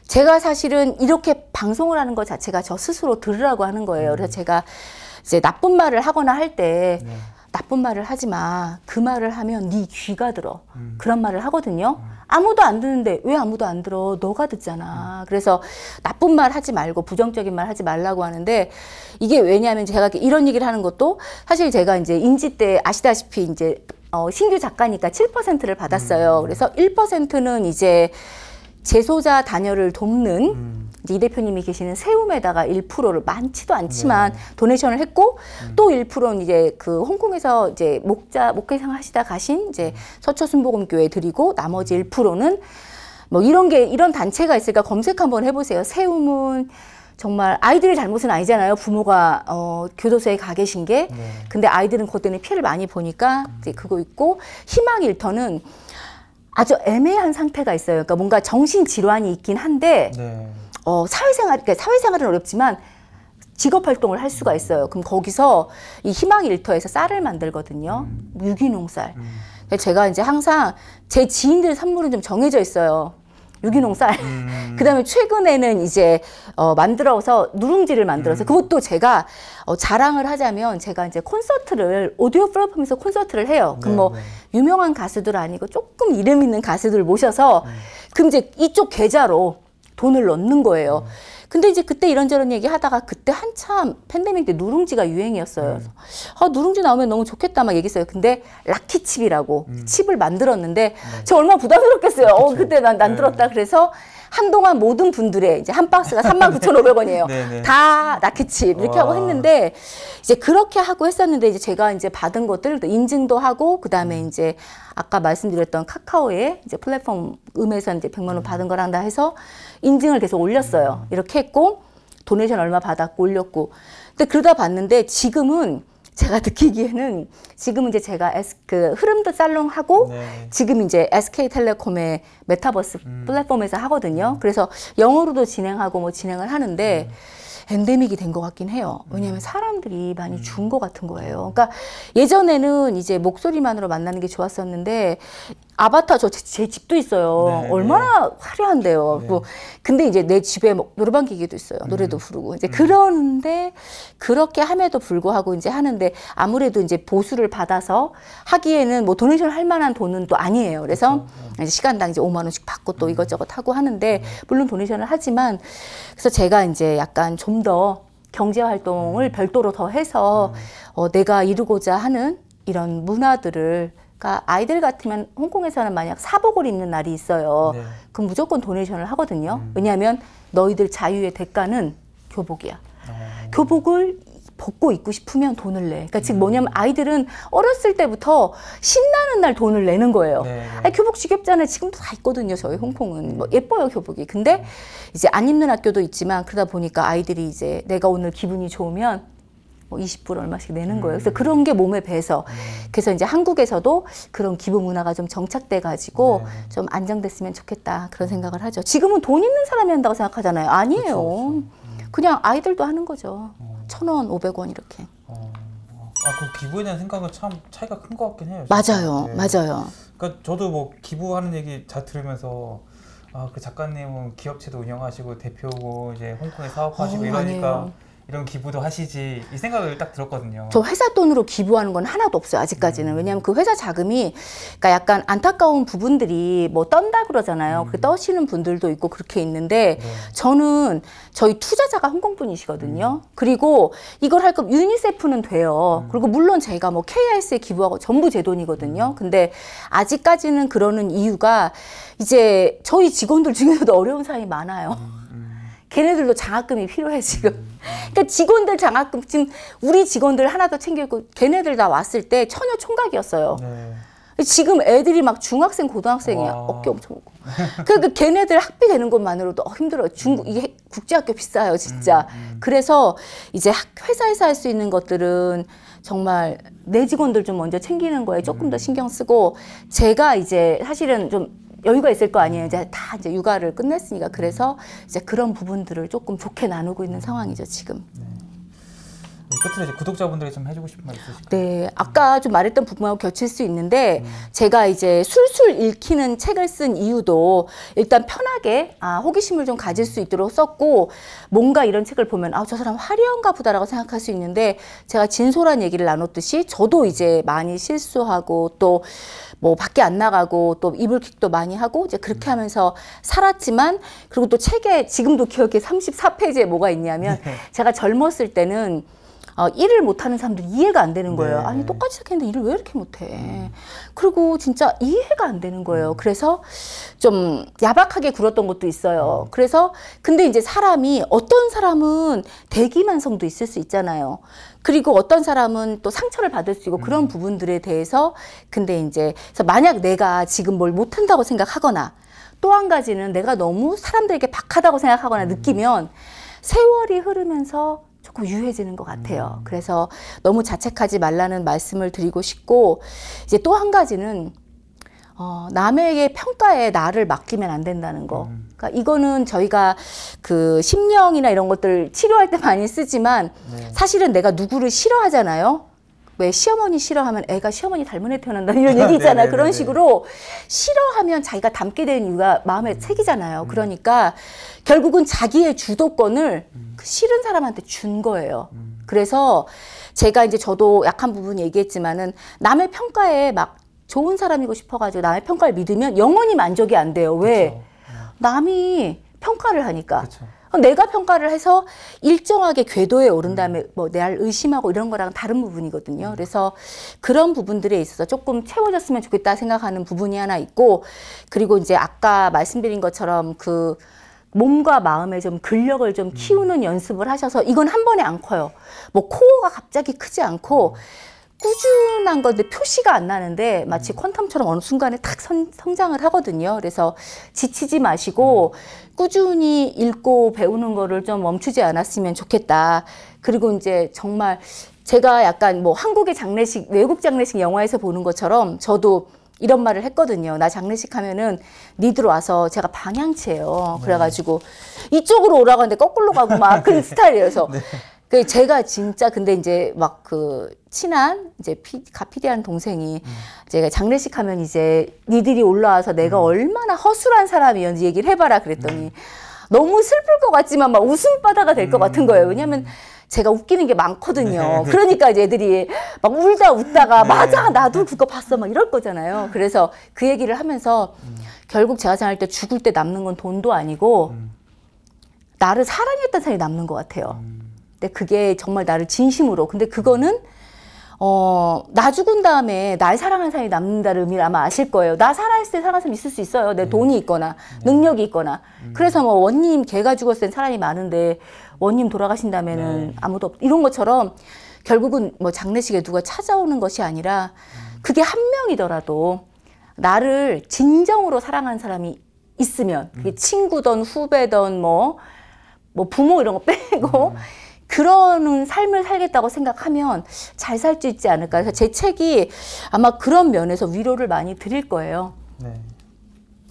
제가 사실은 이렇게 방송을 하는 것 자체가 저 스스로 들으라고 하는 거예요. 그래서 제가 이제 나쁜 말을 하거나 할때 네. 나쁜 말을 하지 마. 그 말을 하면 네 귀가 들어. 음. 그런 말을 하거든요. 음. 아무도 안 듣는데 왜 아무도 안 들어? 너가 듣잖아. 음. 그래서 나쁜 말 하지 말고 부정적인 말 하지 말라고 하는데 이게 왜냐하면 제가 이런 얘기를 하는 것도 사실 제가 이제 인지 때 아시다시피 이제 어, 신규 작가니까 7%를 받았어요. 음. 그래서 1%는 이제 재소자 단열을 돕는 음. 이 대표님이 계시는 세움에다가 1%를 많지도 않지만 네. 도네이션을 했고 음. 또 1%는 이제 그 홍콩에서 이제 목자 목회상 하시다 가신 이제 음. 서초순복음교회 드리고 나머지 1%는 음. 뭐 이런 게 이런 단체가 있을까 검색 한번 해보세요. 세움은 정말 아이들의 잘못은 아니잖아요. 부모가 어, 교도소에 가 계신 게. 네. 근데 아이들은 그 때문에 피해를 많이 보니까 음. 이제 그거 있고 희망 일터는 아주 애매한 상태가 있어요. 그러니까 뭔가 정신 질환이 있긴 한데 네. 어, 사회생활, 그러니까 사회생활은 어렵지만 직업 활동을 할 수가 있어요. 그럼 거기서 이 희망 일터에서 쌀을 만들거든요. 음. 유기농 쌀. 음. 제가 이제 항상 제 지인들 선물은 좀 정해져 있어요. 유기농 쌀. 음. 그다음에 최근에는 이제 어 만들어서 누룽지를 만들어서 음. 그것도 제가 어 자랑을 하자면 제가 이제 콘서트를 오디오 플랫폼에서 콘서트를 해요. 그럼 네, 뭐 네. 유명한 가수들 아니고 조금 이름 있는 가수들 모셔서 네. 그럼 이제 이쪽 계좌로 돈을 넣는 거예요. 음. 근데 이제 그때 이런저런 얘기 하다가 그때 한참 팬데믹 때 누룽지가 유행이었어요. 음. 아, 누룽지 나오면 너무 좋겠다 막 얘기했어요. 근데 라키칩이라고 음. 칩을 만들었는데 네. 저 얼마나 부담스럽겠어요. 어, 그쵸. 어, 그때 난, 만 네. 들었다. 그래서 한동안 모든 분들의 이제 한 박스가 39,500원이에요. 다라키칩 이렇게 와. 하고 했는데 이제 그렇게 하고 했었는데 이제 제가 이제 받은 것들을 인증도 하고 그다음에 음. 이제 아까 말씀드렸던 카카오의 이제 플랫폼 음에서 이제 100만 원 음. 받은 거랑 다 해서 인증을 계속 올렸어요. 이렇게 했고 도네이션 얼마 받았고 올렸고. 근데 그러다 봤는데 지금은 제가 느끼기에는 지금 은 이제 제가 에스, 그 흐름도 살롱하고 네. 지금 이제 SK텔레콤의 메타버스 음. 플랫폼에서 하거든요. 음. 그래서 영어로도 진행하고 뭐 진행을 하는데 음. 엔데믹이 된 것 같긴 해요. 음. 왜냐하면 사람들이 많이 음. 준것 같은 거예요. 그러니까 예전에는 이제 목소리만으로 만나는 게 좋았었는데 아바타 저 제 집도 있어요. 네, 네. 얼마나 네. 화려한데요. 네. 뭐, 근데 이제 내 집에 뭐 노래방 기계도 있어요. 노래도 음. 부르고 이제 음. 그런데 그렇게 함에도 불구하고 이제 하는데 아무래도 이제 보수를 받아서 하기에는 뭐 도네이션 할 만한 돈은 또 아니에요. 그래서 그렇죠. 네. 이제 시간당 이제 5만 원씩 받고 또 음. 이것저것 하고 하는데 음. 물론 도네이션을 하지만 그래서 제가 이제 약간 좀 더 경제 활동을 음. 별도로 더 해서 어, 내가 이루고자 하는 이런 문화들을 그러니까 아이들 같으면 홍콩에서는 만약 사복을 입는 날이 있어요. 네. 그럼 무조건 도네이션을 하거든요. 음. 왜냐하면 너희들 자유의 대가는 교복이야. 어. 교복을 벗고 입고 싶으면 돈을 내. 그러니까 음. 지금 뭐냐면 아이들은 어렸을 때부터 신나는 날 돈을 내는 거예요. 네. 아니, 교복 지겹잖아요. 지금도 다 있거든요. 저희 음. 홍콩은 뭐 음. 예뻐요 교복이. 근데 음. 이제 안 입는 학교도 있지만 그러다 보니까 아이들이 이제 내가 오늘 기분이 좋으면 뭐20% 얼마씩 내는 음. 거예요. 그래서 그런 게 몸에 배서 음. 그래서 이제 한국에서도 그런 기부 문화가 좀 정착돼 가지고 네. 좀 안정됐으면 좋겠다 그런 음. 생각을 하죠. 지금은 돈 있는 사람이 한다고 생각하잖아요. 아니에요. 그쵸, 그쵸. 그냥 아이들도 하는 거죠. 어. 천 원, 오백 원 이렇게. 어. 아, 그 기부에 대한 생각은 참 차이가 큰 것 같긴 해요. 맞아요, 네. 맞아요. 그러니까 저도 뭐 기부하는 얘기 잘 들으면서 아, 그 작가님은 기업체도 운영하시고 대표고 이제 홍콩에 사업하시고 어, 이러니까. 아니에요. 이런 기부도 하시지 이 생각을 딱 들었거든요. 저 회사 돈으로 기부하는 건 하나도 없어요. 아직까지는. 음. 왜냐하면 그 회사 자금이 그러니까 약간 안타까운 부분들이 뭐 떤다 그러잖아요. 음. 그 떠시는 분들도 있고 그렇게 있는데 네. 저는 저희 투자자가 홍콩분이시거든요. 음. 그리고 이걸 할거면 유니세프는 돼요. 음. 그리고 물론 제가 뭐 KIS에 기부하고 전부 제 돈이거든요. 음. 근데 아직까지는 그러는 이유가 이제 저희 직원들 중에서도 어려운 사람이 많아요. 음. 걔네들도 장학금이 필요해 지금. 그러니까 직원들 장학금 지금 우리 직원들 하나 더 챙기고 걔네들 다 왔을 때 처녀 총각이었어요. 네. 지금 애들이 막 중학생 고등학생이야 와. 어깨 엄청 먹고. 그러니까 걔네들 학비 되는 것만으로도 어, 힘들어요. 중국 음. 이게 국제학교 비싸요 음, 진짜. 음, 음. 그래서 이제 회사에서 할 수 있는 것들은 정말 내 직원들 좀 먼저 챙기는 거에 조금 더 음. 신경 쓰고 제가 이제 사실은 좀 여유가 있을 거 아니에요. 이제 다 이제 육아를 끝냈으니까 그래서 이제 그런 부분들을 조금 좋게 나누고 있는 상황이죠 지금. 네. 네 끝으로 이제 구독자분들이 좀 해주고 싶은 말 있으실까요? 네, 아까 좀 말했던 부분하고 겹칠 수 있는데 음. 제가 이제 술술 읽히는 책을 쓴 이유도 일단 편하게 아, 호기심을 좀 가질 수 있도록 썼고 뭔가 이런 책을 보면 아 저 사람 화려한가 보다라고 생각할 수 있는데 제가 진솔한 얘기를 나눴듯이 저도 이제 많이 실수하고 또뭐 밖에 안 나가고 또 이불킥도 많이 하고 이제 그렇게 음. 하면서 살았지만 그리고 또 책에 지금도 기억에 34페이지에 뭐가 있냐면 네. 제가 젊었을 때는 어, 일을 못하는 사람들이 이해가 안 되는 거예요. 네. 아니 똑같이 시작했는데 일을 왜 이렇게 못해? 음. 그리고 진짜 이해가 안 되는 거예요. 음. 그래서 좀 야박하게 굴었던 것도 있어요. 음. 그래서 근데 이제 사람이 어떤 사람은 대기만성도 있을 수 있잖아요. 그리고 어떤 사람은 또 상처를 받을 수 있고 그런 음. 부분들에 대해서 근데 이제 그래서 만약 내가 지금 뭘 못한다고 생각하거나 또 한 가지는 내가 너무 사람들에게 박하다고 생각하거나 음. 느끼면 세월이 흐르면서 자꾸 유해지는 것 같아요. 음. 그래서 너무 자책하지 말라는 말씀을 드리고 싶고 이제 또 한 가지는 어, 남에게 평가에 나를 맡기면 안 된다는 거. 음. 그러니까 이거는 저희가 그 심령이나 이런 것들 치료할 때 많이 쓰지만 네. 사실은 내가 누구를 싫어하잖아요. 왜 시어머니 싫어하면 애가 시어머니 닮은 애 태어난다 이런 아, 얘기 있잖아. 요 네, 네, 그런 네, 식으로 싫어하면 자기가 닮게 되는 이유가 마음에 음. 새기잖아요. 음. 그러니까 결국은 자기의 주도권을 음. 그 싫은 사람한테 준 거예요. 음. 그래서 제가 이제 저도 약한 부분 얘기했지만은 남의 평가에 막 좋은 사람이고 싶어가지고 남의 평가를 믿으면 영원히 만족이 안 돼요. 왜? 그쵸. 음. 남이 평가를 하니까. 그쵸. 어, 내가 평가를 해서 일정하게 궤도에 오른 다음에 뭐 내 알 의심하고 이런 거랑 다른 부분이거든요. 그래서 그런 부분들에 있어서 조금 채워졌으면 좋겠다 생각하는 부분이 하나 있고 그리고 이제 아까 말씀드린 것처럼 그 몸과 마음의 좀 근력을 좀 음. 키우는 연습을 하셔서 이건 한 번에 안 커요. 뭐 코어가 갑자기 크지 않고 음. 꾸준한 건데 표시가 안 나는데 마치 음. 퀀텀처럼 어느 순간에 탁 선, 성장을 하거든요. 그래서 지치지 마시고 음. 꾸준히 읽고 배우는 거를 좀 멈추지 않았으면 좋겠다. 그리고 이제 정말 제가 약간 뭐 한국의 장례식, 외국 장례식 영화에서 보는 것처럼 저도 이런 말을 했거든요. 나 장례식 하면은 니들 와서 제가 방향치예요. 네. 그래가지고 이쪽으로 오라고 하는데 거꾸로 가고 막 그런 네. 스타일이어서 네. 그 제가 진짜 근데 이제 막 그 친한 이제 피, 가피디한 동생이 음. 제가 장례식 하면 이제 니들이 올라와서 내가 음. 얼마나 허술한 사람이었는지 얘기를 해봐라 그랬더니 음. 너무 슬플 것 같지만 막 웃음바다가 될 것 같은 음. 거예요. 왜냐면 제가 웃기는 게 많거든요. 네. 그러니까 이제 애들이 막 울다 웃다가 네. 맞아 나도 그거 봤어 막 이럴 거잖아요. 그래서 그 얘기를 하면서 음. 결국 제가 생각할 때 죽을 때 남는 건 돈도 아니고 음. 나를 사랑했던 사람이 남는 것 같아요. 근데 그게 정말 나를 진심으로. 근데 그거는 어, 나 죽은 다음에 날 사랑하는 사람이 남는다는 의미를 아마 아실 거예요. 나 살아있을 때 사랑하는 사람이 있을 수 있어요. 내 음. 돈이 있거나, 음. 능력이 있거나. 음. 그래서 뭐, 원님, 개가 죽었을 땐 사람이 많은데, 원님 돌아가신다면은 네. 아무도 없, 이런 것처럼 결국은 뭐 장례식에 누가 찾아오는 것이 아니라, 음. 그게 한 명이더라도, 나를 진정으로 사랑하는 사람이 있으면, 음. 그게 친구든 후배든 뭐, 뭐 부모 이런 거 빼고, 음. 그런 삶을 살겠다고 생각하면 잘 살 수 있지 않을까. 그래서 제 책이 아마 그런 면에서 위로를 많이 드릴 거예요. 네.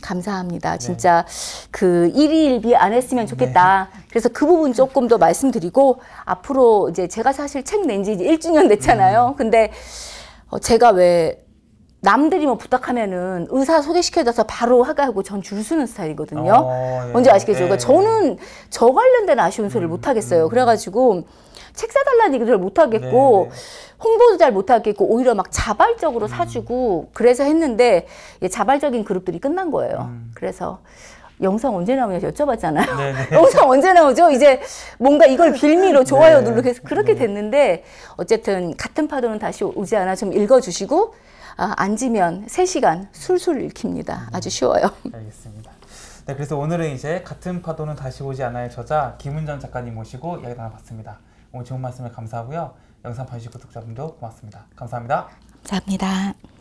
감사합니다. 네. 진짜 그 일일비 안 했으면 좋겠다. 네. 그래서 그 부분 조금 더 말씀드리고 앞으로 이제 제가 사실 책 낸지 1주년 됐잖아요. 음. 근데 어, 제가 왜 남들이 뭐 부탁하면은 의사 소개시켜줘서 바로 하가하고 전 줄수는 스타일이거든요. 어, 예. 뭔지 아시겠죠? 그러니까 예. 그러니까 저는 저 관련된 아쉬운 음, 소리를 음, 못 하겠어요. 음. 그래가지고 책 사달라는 얘기를 못 하겠고 네, 네. 홍보도 잘 못 하겠고 오히려 막 자발적으로 음. 사주고 그래서 했는데 예, 자발적인 그룹들이 끝난 거예요. 음. 그래서 영상 언제 나오냐고 여쭤봤잖아요. 네네. 네. 영상 언제 나오죠? 이제 뭔가 이걸 빌미로 좋아요 누르고 네. 해서 그렇게 음. 됐는데 어쨌든 같은 파도는 다시 오지 않아 좀 읽어주시고 아, 앉으면 3시간 술술 읽힙니다. 아주 쉬워요. 알겠습니다. 네, 그래서 오늘은 이제 같은 파도는 다시 오지 않아요 저자 김은정 작가님 모시고 이야기 나눠봤습니다. 오늘 좋은 말씀을 감사하고요. 영상 봐주신 구독자분도 고맙습니다. 감사합니다. 감사합니다.